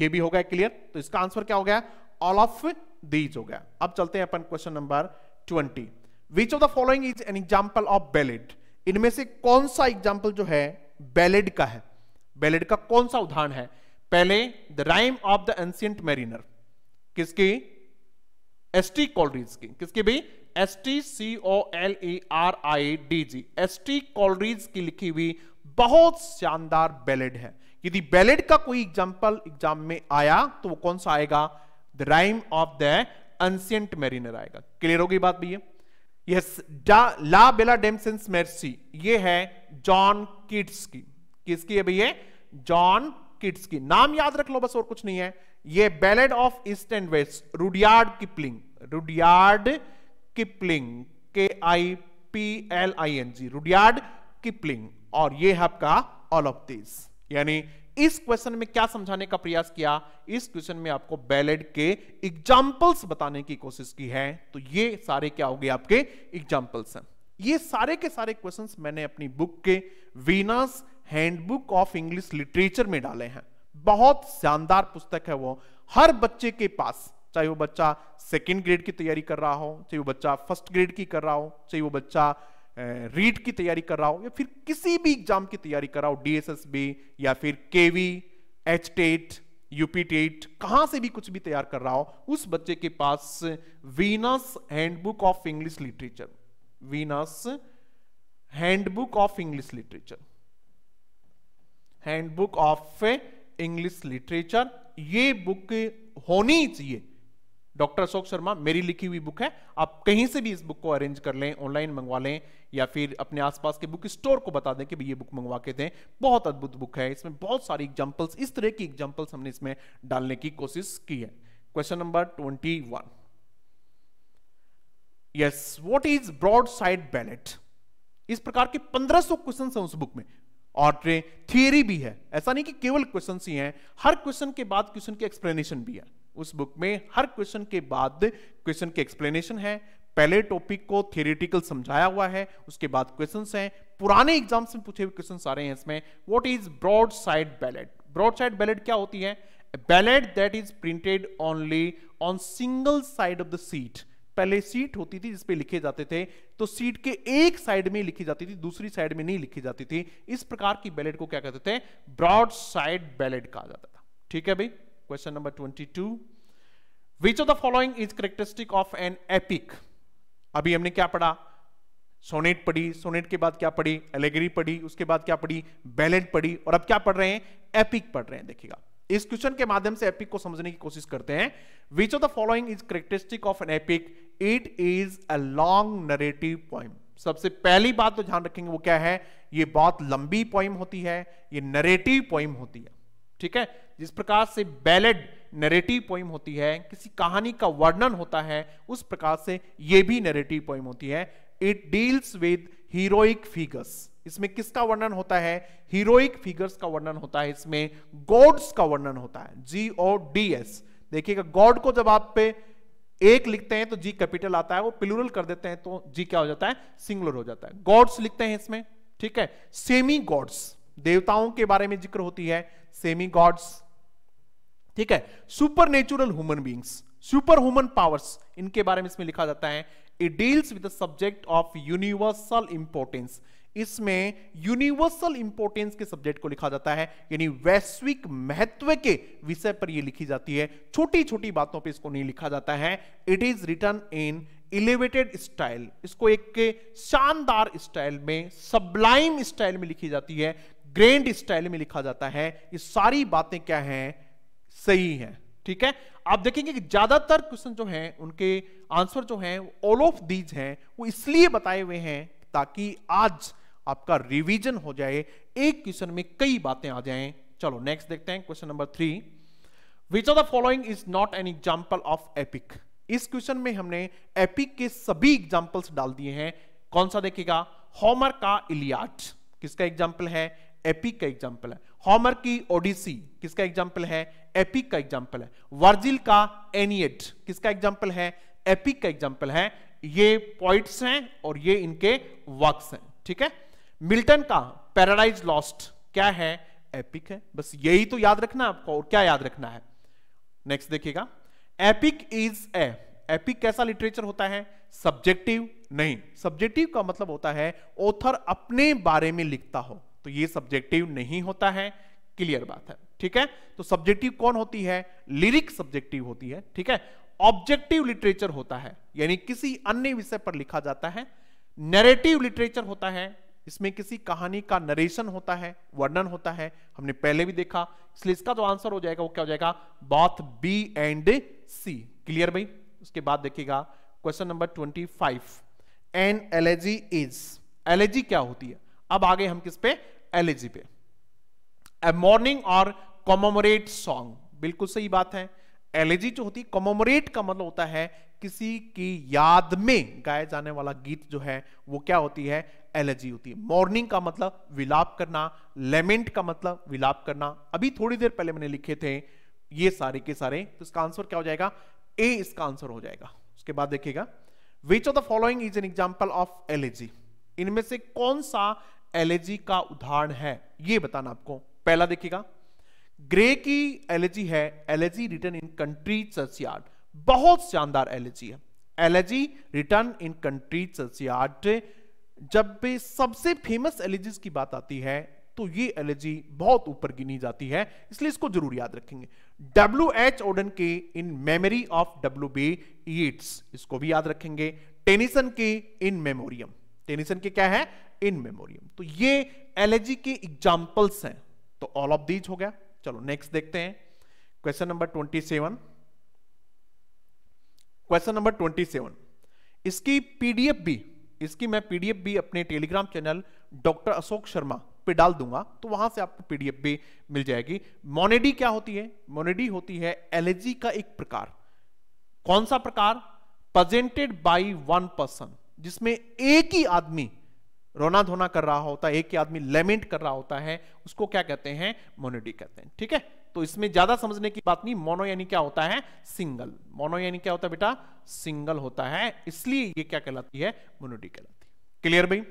ये भी हो गया क्लियर तो इसका आंसर क्या हो गया ऑल ऑफ दीज हो गया अब चलते हैं अपन question number twenty which of the following is an example of ballad इनमें से कौन सा एग्जाम्पल जो है बैलेड का है बैलेड का कौन सा उदाहरण है पहले the rime of the ancient mariner किसकी एस टी कॉलरीज की किसकी भाई S T C O L E R I D G S T Coleridge की लिखी हुई बहुत शानदार बैलेड है यदि बैलेड का कोई एग्जाम्पल एग्जाम में आया तो वो कौन सा आएगा the rime of the ancient mariner आएगा क्लियर होगी बात भैया यस ला बेला डेमसेंस मेर्सी ये है जॉन किड्स की किसकी है भैया जॉन किड्स की नाम याद रख लो बस और कुछ नहीं है ये ballad of east and west Rudyard Kipling Rudyard Kipling के I P L I N G Rudyard Kipling और ये है आपका ऑल ऑफ दिस यानी इस क्वेश्चन में क्या समझाने का प्रयास किया इस क्वेश्चन में आपको बैलेड के एग्जाम्पल्स बताने की कोशिश की है तो ये सारे क्या हो गए आपके एग्जाम्पल्स हैं ये सारे के सारे क्वेश्चंस मैंने अपनी बुक के Venus handbook of English literature में डाले हैं बहुत शानदार पुस्तक है वो हर बच्चे के पास चाहे वो बच्चा सेकेंड ग्रेड की तैयारी कर रहा हो चाहे वो बच्चा फर्स्ट ग्रेड की कर रहा हो चाहे वो बच्चा रीड की तैयारी कर रहा हो या फिर किसी भी एग्जाम की तैयारी कर रहा हो डीएसएसबी या फिर KV H TET UP TET कहां से भी कुछ भी तैयार कर रहा हो उस बच्चे के पास Venus handbook of English literature Venus handbook of English literature handbook of English literature ये बुक होनी चाहिए डॉक्टर अशोक शर्मा मेरी लिखी हुई बुक है आप कहीं से भी इस बुक को अरेंज कर लें ऑनलाइन मंगवा लें या फिर अपने आसपास के बुक स्टोर को बता दें कि भाई ये बुक मंगवा के दें बहुत अद्भुत बुक है इसमें बहुत सारी एग्जाम्पल्स इस तरह की एग्जाम्पल्स हमने इसमें डालने की कोशिश की है question number twenty one yes what is broad side ballad इस प्रकार के पंद्रह सौ क्वेश्चन उस बुक में और थियरी भी है ऐसा नहीं कि केवल क्वेश्चन ही हैं हर क्वेश्चन के बाद क्वेश्चन की एक्सप्लेनेशन भी है उस बुक में हर क्वेश्चन के बाद क्वेश्चन के एक्सप्लेनेशन है पहले टॉपिक को थियोरिटिकल समझाया हुआ है उसके बाद क्वेश्चंस हैं पुराने एग्जाम्स में पूछे हुए क्वेश्चन सारे हैं इसमें what is broad side ballad broad side ballad क्या होती है ballad that is printed only on single side of the sheet पहले सीट होती थी जिसपे लिखे जाते थे तो सीट के एक साइड में लिखी जाती थी दूसरी साइड में नहीं लिखी जाती थी इस प्रकार की बैलेट को क्या कहते थे ब्रॉड साइड बैलेट कहा जाता था ठीक है भाई question number twenty two which of the following is characteristic of an epic अभी हमने क्या पढ़ा सोनेट पढ़ी सोनेट के बाद क्या पढ़ी एलेगरी पढ़ी उसके बाद क्या पढ़ी बैलेट पढ़ी और अब क्या पढ़ रहे हैं एपिक पढ़ रहे हैं देखिएगा इस क्वेश्चन के माध्यम से एपिक को समझने की कोशिश करते हैं which of the following is characteristic of an epic it is a long narrative poem सबसे पहली बात तो ध्यान रखेंगे वो क्या है ये बहुत लंबी पोइम होती है ये नरेटिव पोइम होती है ठीक है जिस प्रकार से बैलेड नरेटिव पोइम होती है किसी कहानी का वर्णन होता है उस प्रकार से ये भी नरेटिव पोइम होती है it deals with heroic figures इसमें किसका वर्णन होता है हीरोइक फिगर्स का वर्णन होता है इसमें गॉड्स का वर्णन होता है जी ओ डी एस देखिएगा गॉड को जब आप पे एक लिखते हैं तो जी कैपिटल आता है वो प्लूरल कर देते हैं तो जी क्या हो जाता है सिंगुलर हो जाता है गॉड्स लिखते हैं इसमें ठीक है सेमी गॉड्स देवताओं के बारे में जिक्र होती है सेमी गॉड्स ठीक है super natural human beings super human powers इनके बारे में इसमें लिखा जाता है it deals with subject of universal importance इसमें यूनिवर्सल इंपोर्टेंस के सब्जेक्ट को लिखा जाता है यानी वैश्विक महत्व के विषय पर यह लिखी जाती है छोटी छोटी बातों पे इसको नहीं लिखा जाता है it is written in elevated style इसको एक शानदार स्टाइल में सबलाइम स्टाइल में लिखी जाती है ग्रैंड स्टाइल में लिखा जाता है ये सारी बातें क्या हैं सही हैं ठीक है आप देखेंगे कि ज्यादातर क्वेश्चन जो हैं उनके आंसर जो हैं ऑल ऑफ दीज हैं वो इसलिए बताए हुए हैं ताकि आज आपका रिवीजन हो जाए एक क्वेश्चन में कई बातें आ जाएं चलो नेक्स्ट देखते हैं question number three which of the following is not an example of epic इस क्वेश्चन में हमने एपिक के सभी एग्जाम्पल्स डाल दिए हैं कौन सा देखेगा हॉमर का इलियाट किसका एग्जाम्पल है एपिक का एग्जाम्पल है हॉमर की ओडिसी किसका एग्जाम्पल है एपिक का एग्जाम्पल है वर्जिल का एनियट किसका एग्जाम्पल है एपिक का एग्जाम्पल है ये पॉइंट्स हैं और ये इनके वर्क्स हैं ठीक है मिल्टन का पैराडाइज लॉस्ट क्या है एपिक है बस यही तो याद रखना आपको और क्या याद रखना है नेक्स्ट देखिएगा एपिक इज ए एपिक कैसा लिटरेचर होता है सब्जेक्टिव नहीं सब्जेक्टिव का मतलब होता है ऑथर अपने बारे में लिखता हो तो ये सब्जेक्टिव नहीं होता है क्लियर बात है ठीक है तो सब्जेक्टिव कौन होती है लिरिक सब्जेक्टिव होती है ठीक है ऑब्जेक्टिव लिटरेचर होता है यानी किसी अन्य विषय पर लिखा जाता है नैरेटिव लिटरेचर होता है इसमें किसी कहानी का नरेशन होता है वर्णन होता है हमने पहले भी देखा इसलिए इसका जो आंसर हो जाएगा वो क्या हो जाएगा both B and C clear भाई उसके बाद देखिएगा question number twenty five an elegy is elegy क्या होती है अब आगे हम किस पे एलर्जी पे मॉर्निंग और कॉमोमोरेट सॉन्ग बिल्कुल सही बात है एलेजी जो होती है कमोमरेट का मतलब होता है किसी की याद में गाया जाने वाला गीत जो है वो क्या होती है एलर्जी होती है मॉर्निंग का मतलब विलाप करना लेमेंट का मतलब विलाप करना अभी थोड़ी देर पहले मैंने लिखे थे ये सारे के सारे तो इसका आंसर क्या हो जाएगा ए इसका आंसर हो जाएगा उसके बाद देखिएगा which of the following is an example of elegy इनमें से कौन सा एलर्जी का उदाहरण है ये बताना आपको पहला देखिएगा ग्रे की एलर्जी है elegy written in country churchyard बहुत शानदार एलर्जी है elegy written in country churchyard जब भी सबसे फेमस एलर्जीज की बात आती है तो ये एलर्जी बहुत ऊपर गिनी जाती है इसलिए इसको जरूर याद रखेंगे डब्ल्यू एच ओडन के in memory of W B इसको भी याद रखेंगे टेनिसन के इन मेमोरियम टेनिसन के क्या है इन मेमोरियम तो ये एलर्जी के एग्जाम्पल्स हैं तो ऑल ऑफ दीज हो गया चलो नेक्स्ट देखते हैं question number twenty seven question number twenty seven इसकी पीडीएफ भी इसकी मैं पीडीएफ भी अपने telegram channel doctor Ashok Sharma पे डाल दूंगा तो वहां से आपको पीडीएफ भी मिल जाएगी मोनेडी क्या होती है मोनेडी होती है एलर्जी का एक प्रकार कौन सा प्रकार प्रेजेंटेड बाय वन पर्सन जिसमें एक ही आदमी रोना धोना कर रहा होता है एक ही आदमी लेमेंट कर रहा होता है उसको क्या कहते हैं मोनोडी कहते हैं ठीक है तो इसमें ज्यादा समझने की बात नहीं मोनो यानी क्या होता है सिंगल मोनो यानी क्या होता है बेटा सिंगल होता है इसलिए ये क्या कहलाती है मोनोडी कहलाती है क्लियर भाई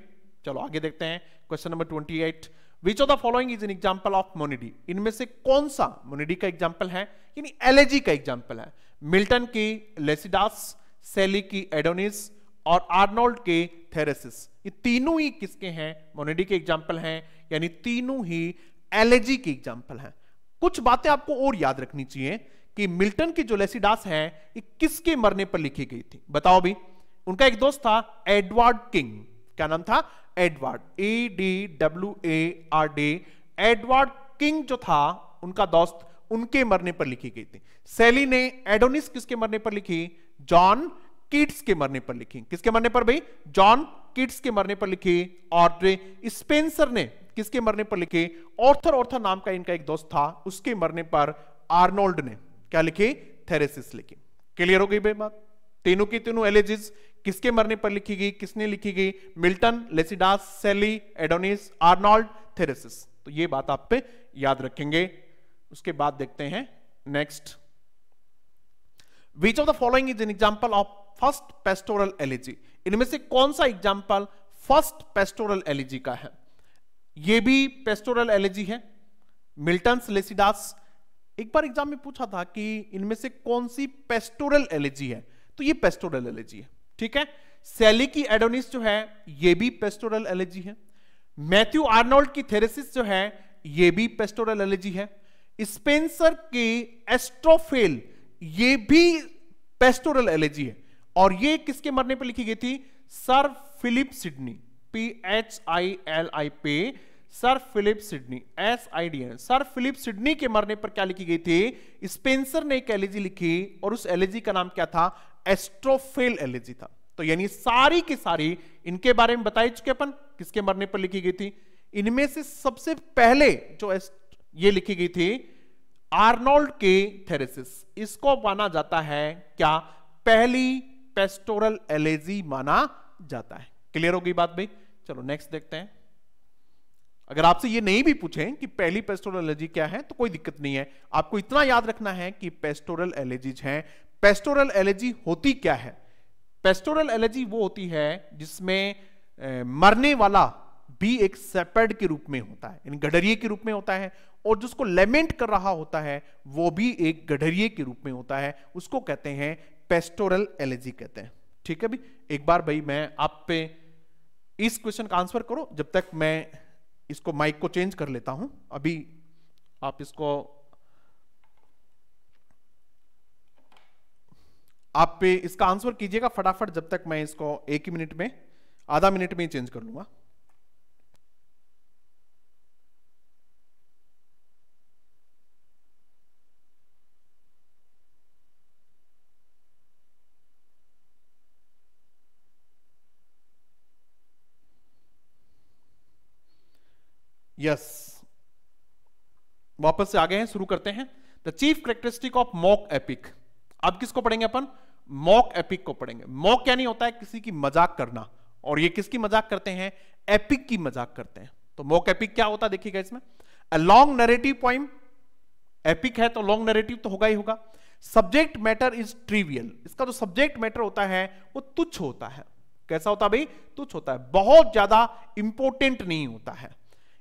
चलो आगे देखते हैं question number twenty eight which of the following is an example of monody इनमें से कौन सा मोनिडी का एग्जाम्पल है यानी एलर्जी का एग्जाम्पल है मिल्टन की लेसिडास सेली की एडोनिस और आर्नोल्ड के थेरेसिस ये तीनों ही किसके हैं मोनेडी के एग्जाम्पल हैं यानी तीनों ही एलर्जी के एग्जाम्पल हैं कुछ बातें आपको और याद रखनी चाहिए कि मिल्टन की जो लेसिडास है ये किसके मरने पर लिखी गई थी बताओ भी उनका एक दोस्त था एडवर्ड किंग क्या नाम था Edward A D W A R D Edward King जो था उनका दोस्त उनके मरने पर लिखी गई थी सेली ने एडोनिस किसके मरने पर लिखी जॉन किड्स के मरने पर लिखी किसके मरने पर भाई जॉन किड्स के मरने पर लिखी और स्पेंसर ने किसके मरने पर लिखी ऑर्थर ऑर्थर नाम का इनका एक दोस्त था उसके मरने पर आर्नोल्ड ने क्या लिखी थेरेसिस लिखी क्लियर हो गई भाई बात तीनों की तीनों एलेजिस किसके मरने पर लिखी गई किसने लिखी गई मिल्टन लेसिडास सेली एडोनिस आर्नोल्ड थेरेसिस तो ये बात आप पे याद रखेंगे उसके बाद देखते हैं next which of the following is an example of first pastoral elegy इनमें से कौन सा एग्जाम्पल फर्स्ट पेस्टोरल एलिजी का है यह भी पेस्टोरल एलिजी है मिल्टन लेसिडास एक बार एग्जाम में पूछा था कि इनमें से कौन सी पेस्टोरल एलिजी है तो ये पेस्टोरल एलिजी है ठीक है सैली की एडोनिस जो है ये भी पेस्टोरल एलिजी है मैथ्यू आर्नोल्ड की थेरेसिस जो है ये भी पेस्टोरल एलिजी है स्पेंसर की एस्ट्रोफेल ये भी पेस्टोरल एलर्जी है और ये किसके मरने पर लिखी गई थी sir Philip Sidney P H I L I पे sir Philip Sidney S I D N sir Philip Sidney के मरने पर क्या लिखी गई थी स्पेंसर ने एक एलिजी लिखी और उस एलिजी का नाम क्या था एस्ट्रोफेल एलिजी था तो यानी सारी की सारी इनके बारे में बताई चुके अपन किसके मरने पर लिखी गई थी इनमें से सबसे पहले जो ये लिखी गई थी आर्नोल्ड के थेरेसिस इसको माना जाता है क्या पहली पेस्टोरल एलेजी माना जाता है क्लियर होगी बात भाई चलो नेक्स्ट देखते हैं अगर आपसे ये नहीं भी पूछें कि पहली पेस्टोरल एलर्जी क्या है तो कोई दिक्कत नहीं है आपको इतना याद रखना है कि पेस्टोरल एलर्जीज हैं पेस्टोरल एलर्जी होती क्या है पेस्टोरल एलर्जी वो होती है जिसमें ए, मरने वाला भी एक सेपेड के रूप में होता है इन गडरिए के रूप में होता है और जिसको लेमेंट कर रहा होता है वो भी एक गडरिए के रूप में होता है उसको कहते हैं पेस्टोरल एलर्जी कहते हैं ठीक है भी एक बार भाई मैं आप पे इस क्वेश्चन का आंसर करो जब तक मैं इसको माइक को चेंज कर लेता हूं अभी आप इसको आप पे इसका आंसर कीजिएगा फटाफट जब तक मैं इसको एक ही मिनट में आधा मिनट में ही चेंज कर लूंगा यस वापस से आगे हैं शुरू करते हैं the chief characteristic of mock epic अब किसको पढ़ेंगे अपन मॉक एपिक को पढ़ेंगे मॉक क्या नहीं होता है किसी की मजाक करना और ये किसकी मजाक करते हैं एपिक की मजाक करते हैं तो मॉक एपिक क्या होता है देखिएगा इसमें a long narrative poem epic है तो लॉन्ग नरेटिव तो होगा ही होगा सब्जेक्ट मैटर इज ट्रिवियल इसका जो सब्जेक्ट मैटर होता है वो तुच्छ होता है कैसा होता है भाई तुच्छ होता है बहुत ज्यादा इंपॉर्टेंट नहीं होता है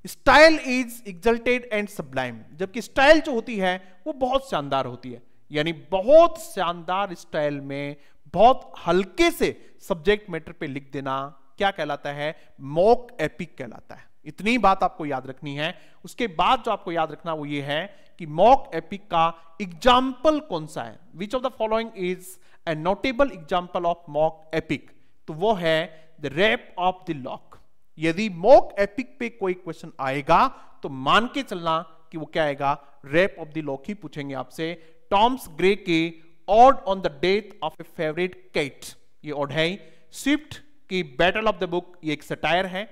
style is exalted and sublime जबकि स्टाइल जो होती है वो बहुत शानदार होती है यानी बहुत शानदार स्टाइल में बहुत हल्के से सब्जेक्ट मैटर पे लिख देना क्या कहलाता है मॉक एपिक कहलाता है इतनी बात आपको याद रखनी है उसके बाद जो आपको याद रखना वो ये है कि मॉक एपिक का एग्जाम्पल कौन सा है which of the following is a notable example of mock epic तो वो है the rape of the lock यदि मोक एपिक पे कोई क्वेश्चन आएगा तो मान के चलना कि वो क्या आएगा रेप ऑफ द ही पूछेंगे आपसे टॉम्स ग्रे के ode on the death of a favourite cat ये ऑर्ड है स्विफ्ट की बैटल ऑफ द बुक ये एक सटायर है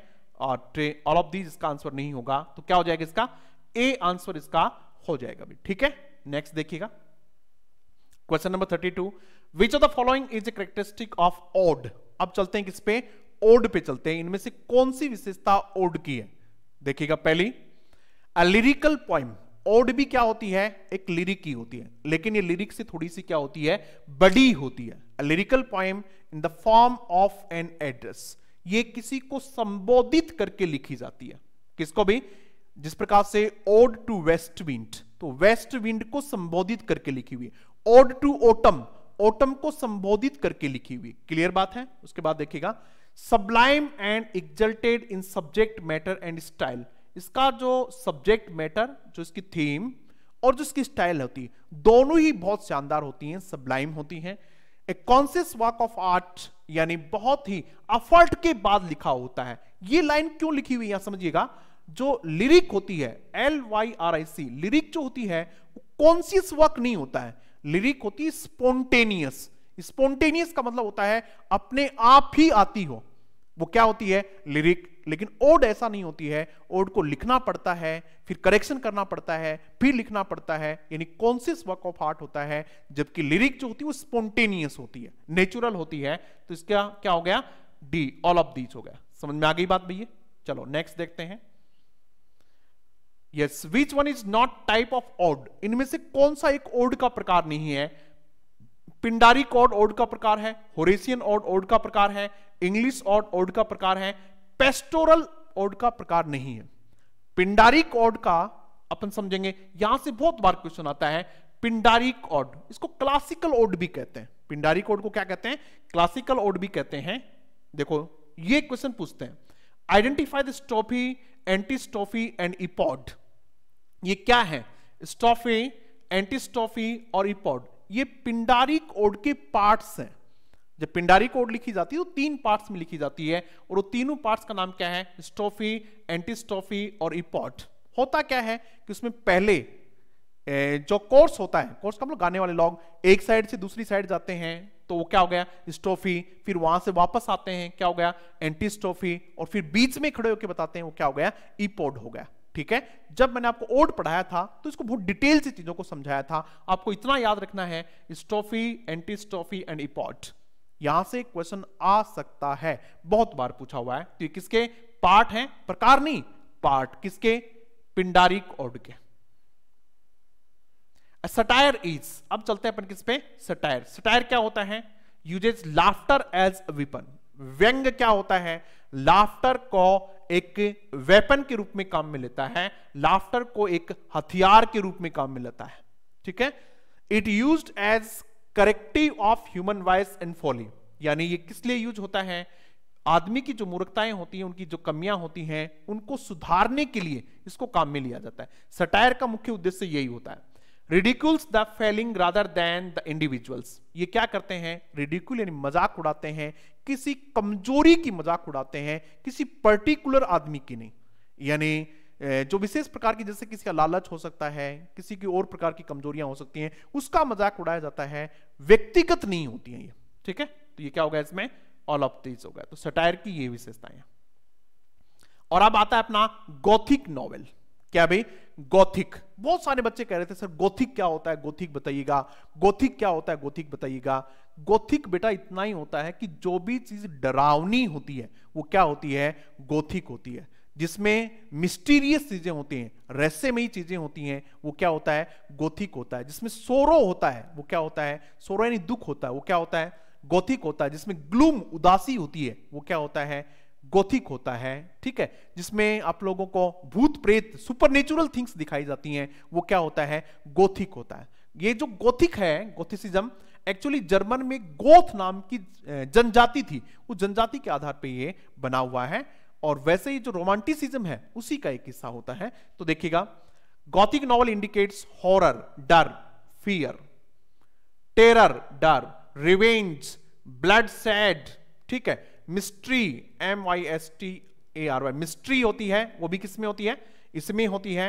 और ऑल ऑफ दीज इसका आंसर नहीं होगा तो क्या हो जाएगा इसका ए आंसर इसका हो जाएगा भी ठीक है नेक्स्ट देखिएगा question number thirty two which of the following is a characteristic of ode अब चलते हैं किस पे ओड पे चलते हैं इनमें से कौन सी विशेषता ओड की है देखिएगा पहली लिरिकल पॉइम ओड भी क्या होती है एक लिरिक ही होती है लेकिन ये लिरिक से थोड़ी सी क्या होती है बड़ी होती है lyrical poem in the form of an address ये किसी को संबोधित करके लिखी जाती है किसको भी जिस प्रकार से ओड टू वेस्ट विंड तो वेस्ट विंड को संबोधित करके लिखी हुई ओड टू ओटम ओटम को संबोधित करके लिखी हुई क्लियर बात है उसके बाद देखिएगा sublime and exalted in subject matter and style इसका जो सब्जेक्ट मैटर जो इसकी थीम और जो इसकी स्टाइल होती है दोनों ही बहुत शानदार होती हैं सब्लाइम होती हैं a conscious work of art यानी बहुत ही अफर्ट के बाद लिखा होता है ये लाइन क्यों लिखी हुई है समझिएगा जो लिरिक होती है L Y R I C lyric जो होती है कॉन्सियस वर्क नहीं होता है लिरिक होती है स्पोंटेनियस स्पोंटेनियस का मतलब होता है अपने आप ही आती हो वो क्या होती है लिरिक लेकिन ओड ऐसा नहीं होती है ओड को लिखना पड़ता है फिर करेक्शन करना पड़ता है फिर लिखना पड़ता है यानी कॉन्सियस वर्क ऑफ आर्ट होता है जबकि लिरिक जो होती है वो स्पॉन्टेनियस होती है नेचुरल होती है तो इसका क्या हो गया डी ऑल ऑफ दीज हो गया समझ में आ गई बात भैया चलो नेक्स्ट देखते हैं yes which one is not type of ode इनमें से कौन सा एक ओड का प्रकार नहीं है पिंडारी कॉड ओड का प्रकार है होरेसियन ओड ओड का प्रकार है इंग्लिश ओड ओड का प्रकार है पेस्टोरल ओड का प्रकार नहीं है पिंडारी कॉड का अपन समझेंगे यहां से बहुत बार क्वेश्चन आता है पिंडारी कॉड इसको क्लासिकल ओड भी कहते हैं पिंडारी कोड को क्या कहते हैं क्लासिकल ओड भी कहते हैं देखो ये क्वेश्चन पूछते हैं identify the strophe anti and epode ये क्या है स्टॉफी एंटी और इपॉड ये पिंडारी कोड के पार्ट्स हैं जब पिंडारी कोड लिखी जाती है तो तीन पार्ट्स में लिखी जाती है और वो तीनों पार्ट्स का नाम क्या है स्टोफी एंटीस्टोफी और इपॉट होता क्या है कि उसमें पहले जो कोर्स होता है कोर्स का मतलब गाने वाले लोग एक साइड से दूसरी साइड जाते हैं तो वो क्या हो गया स्टोफी फिर वहां से वापस आते हैं क्या हो गया एंटीस्टोफी और फिर बीच में खड़े होकर बताते हैं वो क्या हो गया ईपोड हो गया ठीक है जब मैंने आपको ओड पढ़ाया था तो इसको बहुत डिटेल से चीजों को समझाया था आपको इतना याद रखना है स्टोफी एंटी स्टोफी एंड इपॉट यहां से क्वेश्चन आ सकता है बहुत बार पूछा हुआ है तो ये किसके पार्ट हैं प्रकार नहीं पार्ट किसके पिंडारिक ओड के सटायर इज अब चलते हैं अपन किस पे सटायर सटायर क्या होता है यूजेज लाफ्टर एज वेपन व्यंग क्या होता है लाफ्टर को एक वेपन के रूप में काम में लेता है लाफ्टर को एक हथियार के रूप में काम में लेता है ठीक है it use as corrective of human vice and folly यानी ये किस लिए यूज होता है आदमी की जो मूर्खताएं होती हैं उनकी जो कमियां होती हैं उनको सुधारने के लिए इसको काम में लिया जाता है सटायर का मुख्य उद्देश्य यही होता है ridicules the failing rather than the individuals ये क्या करते हैं रिडिकुल यानी मजाक उड़ाते हैं किसी कमजोरी की मजाक उड़ाते हैं किसी पर्टिकुलर आदमी की नहीं यानी जो विशेष प्रकार की जैसे किसी का लालच हो सकता है किसी की और प्रकार की कमजोरियां हो सकती हैं उसका मजाक उड़ाया जाता है व्यक्तिगत नहीं होती है ये ठीक है तो ये क्या होगा इसमें ऑल ऑफ दीज होगा तो सटायर की ये विशेषताएं और अब आता है अपना गौथिक नॉवेल क्या भाई गोथिक बहुत सारे बच्चे कह रहे थे सर गोथिक क्या होता है गोथिक बताइएगा गोथिक क्या होता है गोथिक बताइएगा गोथिक बेटा इतना ही होता है कि जो भी चीज डरावनी होती है वो क्या होती है गोथिक होती है जिसमें मिस्टीरियस चीजें होती हैं रहस्य में ही चीजें होती हैं वो क्या होता है गोथिक होता है जिसमें सोरो होता है वो क्या होता है सोरो यानी दुख होता है वो क्या होता है गोथिक होता है जिसमें ग्लूम उदासी होती है वो क्या होता है गोथिक होता है ठीक है जिसमें आप लोगों को भूत प्रेत सुपरनेचुरल थिंग्स दिखाई जाती हैं वो क्या होता है गोथिक होता है ये जो गोथिक है गोथिसिज्म एक्चुअली जर्मन में गोथ नाम की जनजाति थी उस जनजाति के आधार पे ये बना हुआ है और वैसे ही जो रोमांटिसिज्म है उसी का एक हिस्सा होता है तो देखिएगा गौथिक नॉवल इंडिकेट्स हॉरर डर फियर टेरर डर रिवेंज ब्लड सैड ठीक है mystery M Y S T A R Y mystery होती है वो भी किसमें होती है इसमें होती है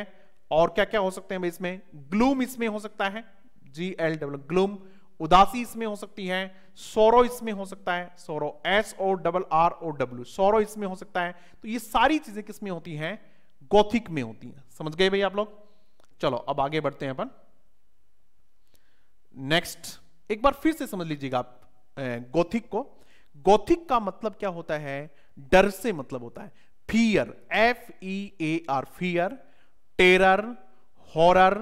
और क्या क्या हो सकते हैं इसमें ग्लूम इसमें हो सकता है जी एल डब्ल्यू ग्लूम उदासी इसमें हो सकती है सोरो इसमें हो सकता है sorrow S O double R O W sorrow इसमें हो सकता है तो ये सारी चीजें किसमें होती हैं गोथिक में होती हैं समझ गए भाई आप लोग चलो अब आगे बढ़ते हैं अपन नेक्स्ट एक बार फिर से समझ लीजिएगा आप गोथिक को गोथिक का मतलब क्या होता है डर से मतलब होता है fear F E A R fear terror horror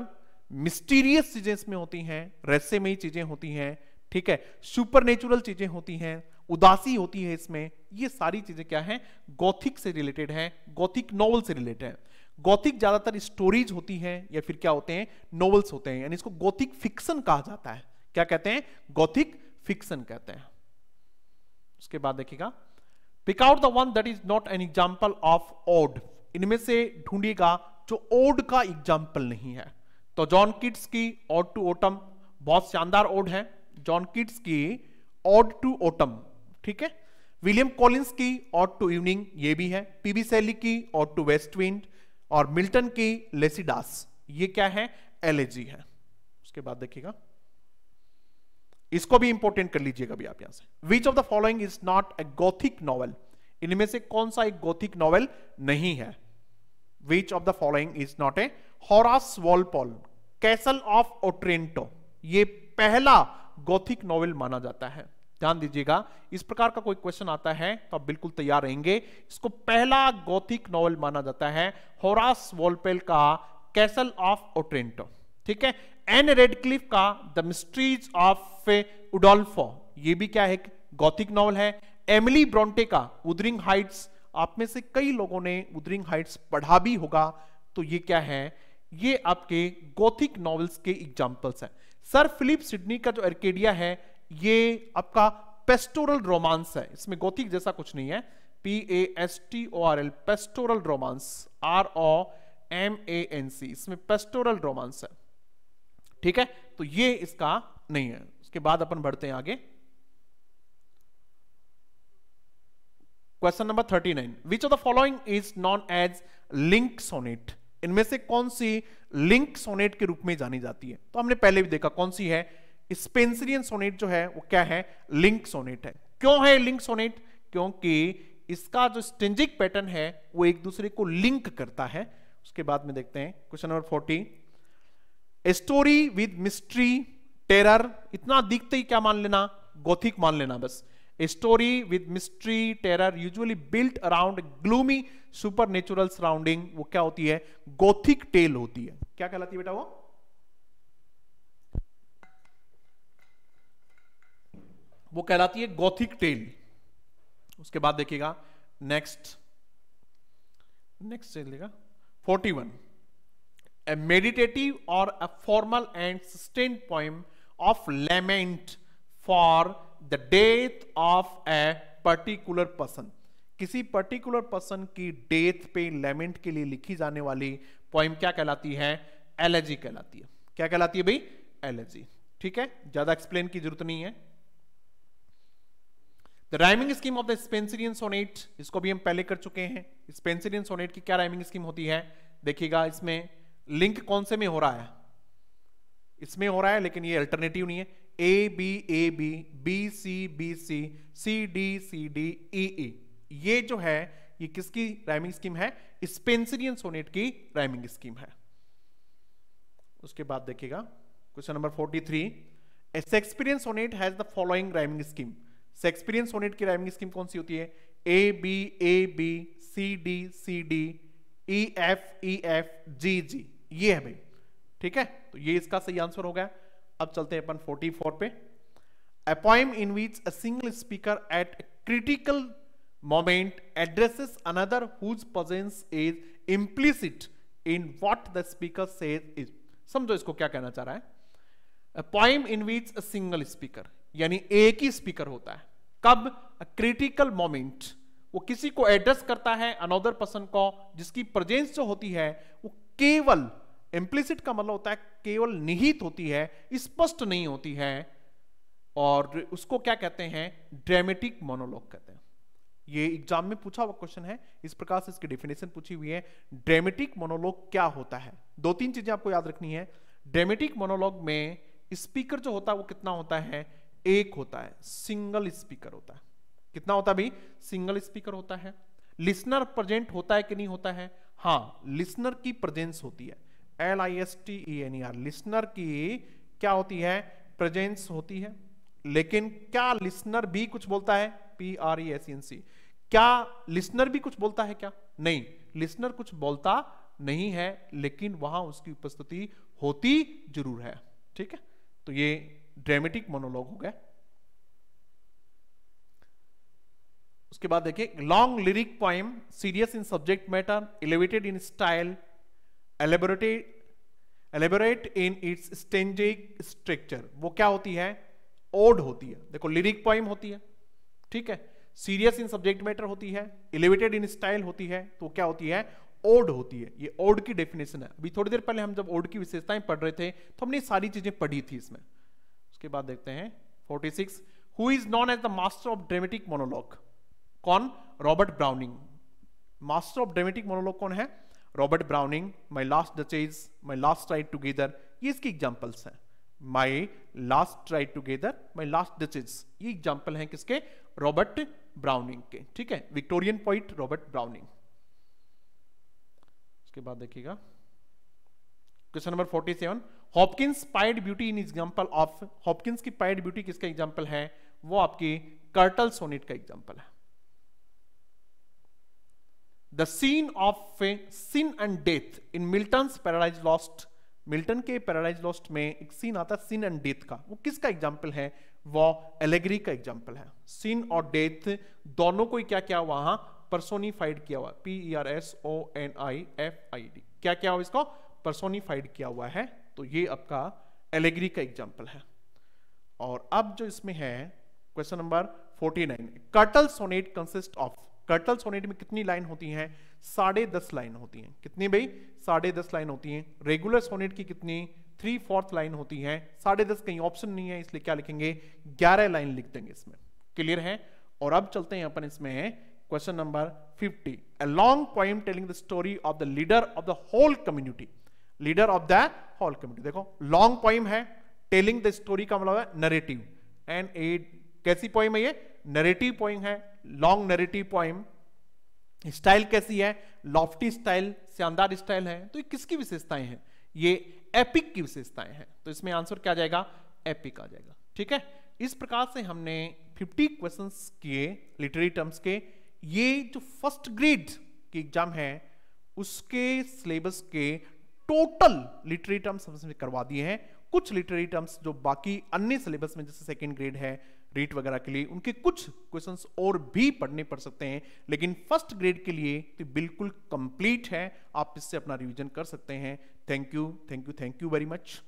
mysterious चीजें इसमें होती हैं रहस्यमय चीजें होती हैं ठीक है सुपर नेचुरल चीजें होती हैं उदासी होती है इसमें ये सारी चीजें क्या है गौथिक से रिलेटेड है गौथिक नॉवल से रिलेटेड है गौथिक ज्यादातर स्टोरीज होती हैं या फिर क्या होते हैं नॉवल्स होते हैं यानी इसको गौथिक फिक्शन कहा जाता है क्या कहते हैं गौथिक फिक्शन कहते हैं उसके बाद देखिएगा pick out the one that is not an example of ode इनमें से ढूंढिएगा जो ओड का एग्जाम्पल नहीं है तो जॉन किड्स की ओड टू ओटम बहुत शानदार ओड है जॉन किड्स की ओड टू ओटम ठीक है विलियम कॉलिंस की ऑड टू इवनिंग ये भी है पीबी सैली की ऑड टू वेस्ट विंड और मिल्टन की लेसिडास ये क्या है एलएजी है उसके बाद देखिएगा इसको भी इंपोर्टेंट कर लीजिएगा भी आप यहां से which of the following is not a gothic novel इनमें से कौन सा एक गोथिक नॉवल नहीं है which of the following is not a Horace Walpole castle of Otranto ये पहला गोथिक नॉवल माना जाता है ध्यान दीजिएगा इस प्रकार का कोई क्वेश्चन आता है तो आप बिल्कुल तैयार रहेंगे इसको पहला गोथिक नॉवल माना जाता है होरास वॉलपेल का कैसल ऑफ ओट्रेंटो ठीक है एन रेडक्लिफ का द मिस्ट्रीज ऑफ उडोल्फो ये भी क्या है गौथिक नॉवल है एमिली ब्रॉन्टे का उदरिंग हाइट्स आप में से कई लोगों ने उदरिंग हाइट्स पढ़ा भी होगा तो ये क्या है ये आपके गोथिक नॉवेल्स के एग्जाम्पल्स हैं सर फिलिप सिडनी का जो एरकेडिया है ये आपका पेस्टोरल रोमांस है इसमें गोथिक जैसा कुछ नहीं है P A S T O R L pastoral romance R O M A N C इसमें पेस्टोरल रोमांस है ठीक है तो ये इसका नहीं है उसके बाद अपन बढ़ते हैं आगे question number thirty nine which of the following is known as link sonnet इनमें से कौन सी लिंक सोनेट के रूप में जानी जाती है तो हमने पहले भी देखा कौन सी है स्पेंसरियन सोनेट जो है वो क्या है लिंक सोनेट है क्यों है लिंक सोनेट क्योंकि इसका जो स्टेंजिक पैटर्न है वो एक दूसरे को लिंक करता है उसके बाद में देखते हैं question number forty a story with mystery terror इतना दिखते ही क्या मान लेना गोथिक मान लेना बस story with mystery terror usually built around gloomy super natural surrounding वो क्या होती है गोथिक टेल होती है क्या कहलाती है बेटा वो वो कहलाती है गोथिक टेल उसके बाद देखिएगा next next forty one a meditative or a formal and sustained poem of lament for the death of a particular person. किसी पर्टिकुलर पर्सन की डेथ पे लेमेंट के लिए लिखी जाने वाली पोइम क्या कहलाती है एलर्जी कहलाती है क्या कहलाती है भाई एलर्जी ठीक है ज्यादा एक्सप्लेन की जरूरत नहीं है the rhyming scheme of the Spenserian sonnet इसको भी हम पहले कर चुके हैं स्पेंसरियन सोनेट की क्या राइमिंग स्कीम होती है देखिएगा इसमें लिंक कौन से में हो रहा है इसमें हो रहा है लेकिन ये अल्टरनेटिव नहीं है A B A B B C B C C D C D E E ये जो है ये किसकी राइमिंग स्कीम है स्पेंसरियन सोनेट की राइमिंग स्कीम है उसके बाद देखिएगा question number 43 Shakespearean sonnet has the following rhyming scheme Shakespearean sonnet की राइमिंग स्कीम कौन सी होती है A B A B C D C D E F E F G G ये है भाई ठीक है तो ये इसका सही आंसर हो गया अब चलते हैं अपन 44 पे a poem in which a single speaker at critical moment addresses another whose presence is implicit in implicit the speaker says is समझो इसको क्या कहना चाह रहा है poem in which a single speaker यानी एक ही स्पीकर होता है कब क्रिटिकल मोमेंट वो किसी को एड्रेस करता है अनदर पर्सन को जिसकी प्रेजेंस जो होती है वो केवल एम्प्लिसिट का मतलब होता है केवल निहित होती है स्पष्ट नहीं होती है और उसको क्या कहते हैं ड्रामेटिक मोनोलॉग कहते हैं ये एग्जाम में पूछा हुआ क्वेश्चन है इस प्रकार से इसकी डेफिनेशन पूछी हुई है ड्रामेटिक मोनोलॉग क्या होता है दो तीन चीजें आपको याद रखनी है ड्रामेटिक मोनोलॉग में स्पीकर जो होता है वो कितना होता है एक होता है सिंगल स्पीकर होता है कितना होता है भाई सिंगल स्पीकर होता है लिसनर प्रेजेंट होता है कि नहीं होता है हाँ लिसनर की प्रेजेंस होती है L I S T E N E R listener की क्या होती है प्रेजेंस होती है लेकिन क्या लिसनर भी कुछ बोलता है P R E S N C क्या लिसनर भी कुछ बोलता है क्या नहीं लिसनर कुछ बोलता नहीं है लेकिन वहां उसकी उपस्थिति होती जरूर है ठीक है तो ये ड्रामेटिक मोनोलॉग हो गया उसके बाद देखिए long lyric poem serious in subject matter elevated in style elaborated elaborate in its stanzaic structure वो क्या होती है ओड होती है देखो लिरिक पॉइम होती है ठीक है सीरियस इन सब्जेक्ट मैटर होती है एलिवेटेड इन स्टाइल होती है तो क्या होती है ओड होती है ये ओड की डेफिनेशन है अभी थोड़ी देर पहले हम जब ओड की विशेषताएं पढ़ रहे थे तो हमने सारी चीजें पढ़ी थी इसमें उसके बाद देखते हैं 46 who is known as the master of dramatic monologue कौन Robert Browning master of dramatic monologue कौन है Robert Browning my last duchess last ride together ये इसकी एग्जाम्पल्स हैं my last ride together my last duchess ये example हैं किसके Robert browning के ठीक है विक्टोरियन पॉइंट रॉबर्ट ब्राउनिंग उसके बाद देखिएगा question number forty seven Hopkins pied beauty in example of Hopkins की पाइड ब्यूटी किसका एग्जाम्पल है वो आपकी कर्टल सोनेट का एग्जाम्पल है the scene of sin and death in Milton Paradise Lost Milton के पैराडाइज लॉस्ट में एक सीन आता है सिन एंड डेथ का वो किसका एग्जाम्पल है वो एलेग्री का एग्जाम्पल है सिन और डेथ दोनों को ही क्या क्या वहां परसोनीफाइड किया हुआ P E R S O N I F I D क्या क्या हुआ इसको परसोनीफाइड किया हुआ है तो ये आपका एलेग्री का एग्जाम्पल है और अब जो इसमें है question number forty nine curtal sonnet consist of curtal sonnet में कितनी लाइन होती हैं साढ़े दस लाइन होती हैं कितनी भाई साढ़े दस लाइन होती हैं रेगुलर सोनेट की कितनी थ्री फोर्थ लाइन होती हैं साढ़े दस कहीं ऑप्शन नहीं है इसलिए क्या लिखेंगे ग्यारह लाइन लिख देंगे इसमें क्लियर है और अब चलते हैं अपन इसमें question number fifty a long poem telling the story of the leader of the whole community leader of the whole community देखो लॉन्ग पॉइम है टेलिंग द स्टोरी का मतलब है narrative and a कैसी पॉइम है ये नरेटिव poem है long narrative poem style कैसी है लॉफ्टी स्टाइल शानदार स्टाइल है तो ये किसकी विशेषताएं हैं ये एपिक की विशेषताएं हैं तो इसमें आंसर क्या जाएगा एपिक आ जाएगा ठीक है इस प्रकार से हमने 50 क्वेश्चंस किए लिटरेरी टर्म्स के ये जो फर्स्ट ग्रेड की एग्जाम है उसके सिलेबस के टोटल लिटरेरी टर्म्स हमने करवा दिए हैं कुछ लिटरेरी टर्म्स जो बाकी अन्य सिलेबस में जैसे सेकेंड ग्रेड है रीट वगैरह के लिए उनके कुछ क्वेश्चंस और भी पढ़ने पड़ सकते हैं लेकिन फर्स्ट ग्रेड के लिए तो बिल्कुल कंप्लीट है आप इससे अपना रिवीजन कर सकते हैं thank you thank you thank you very much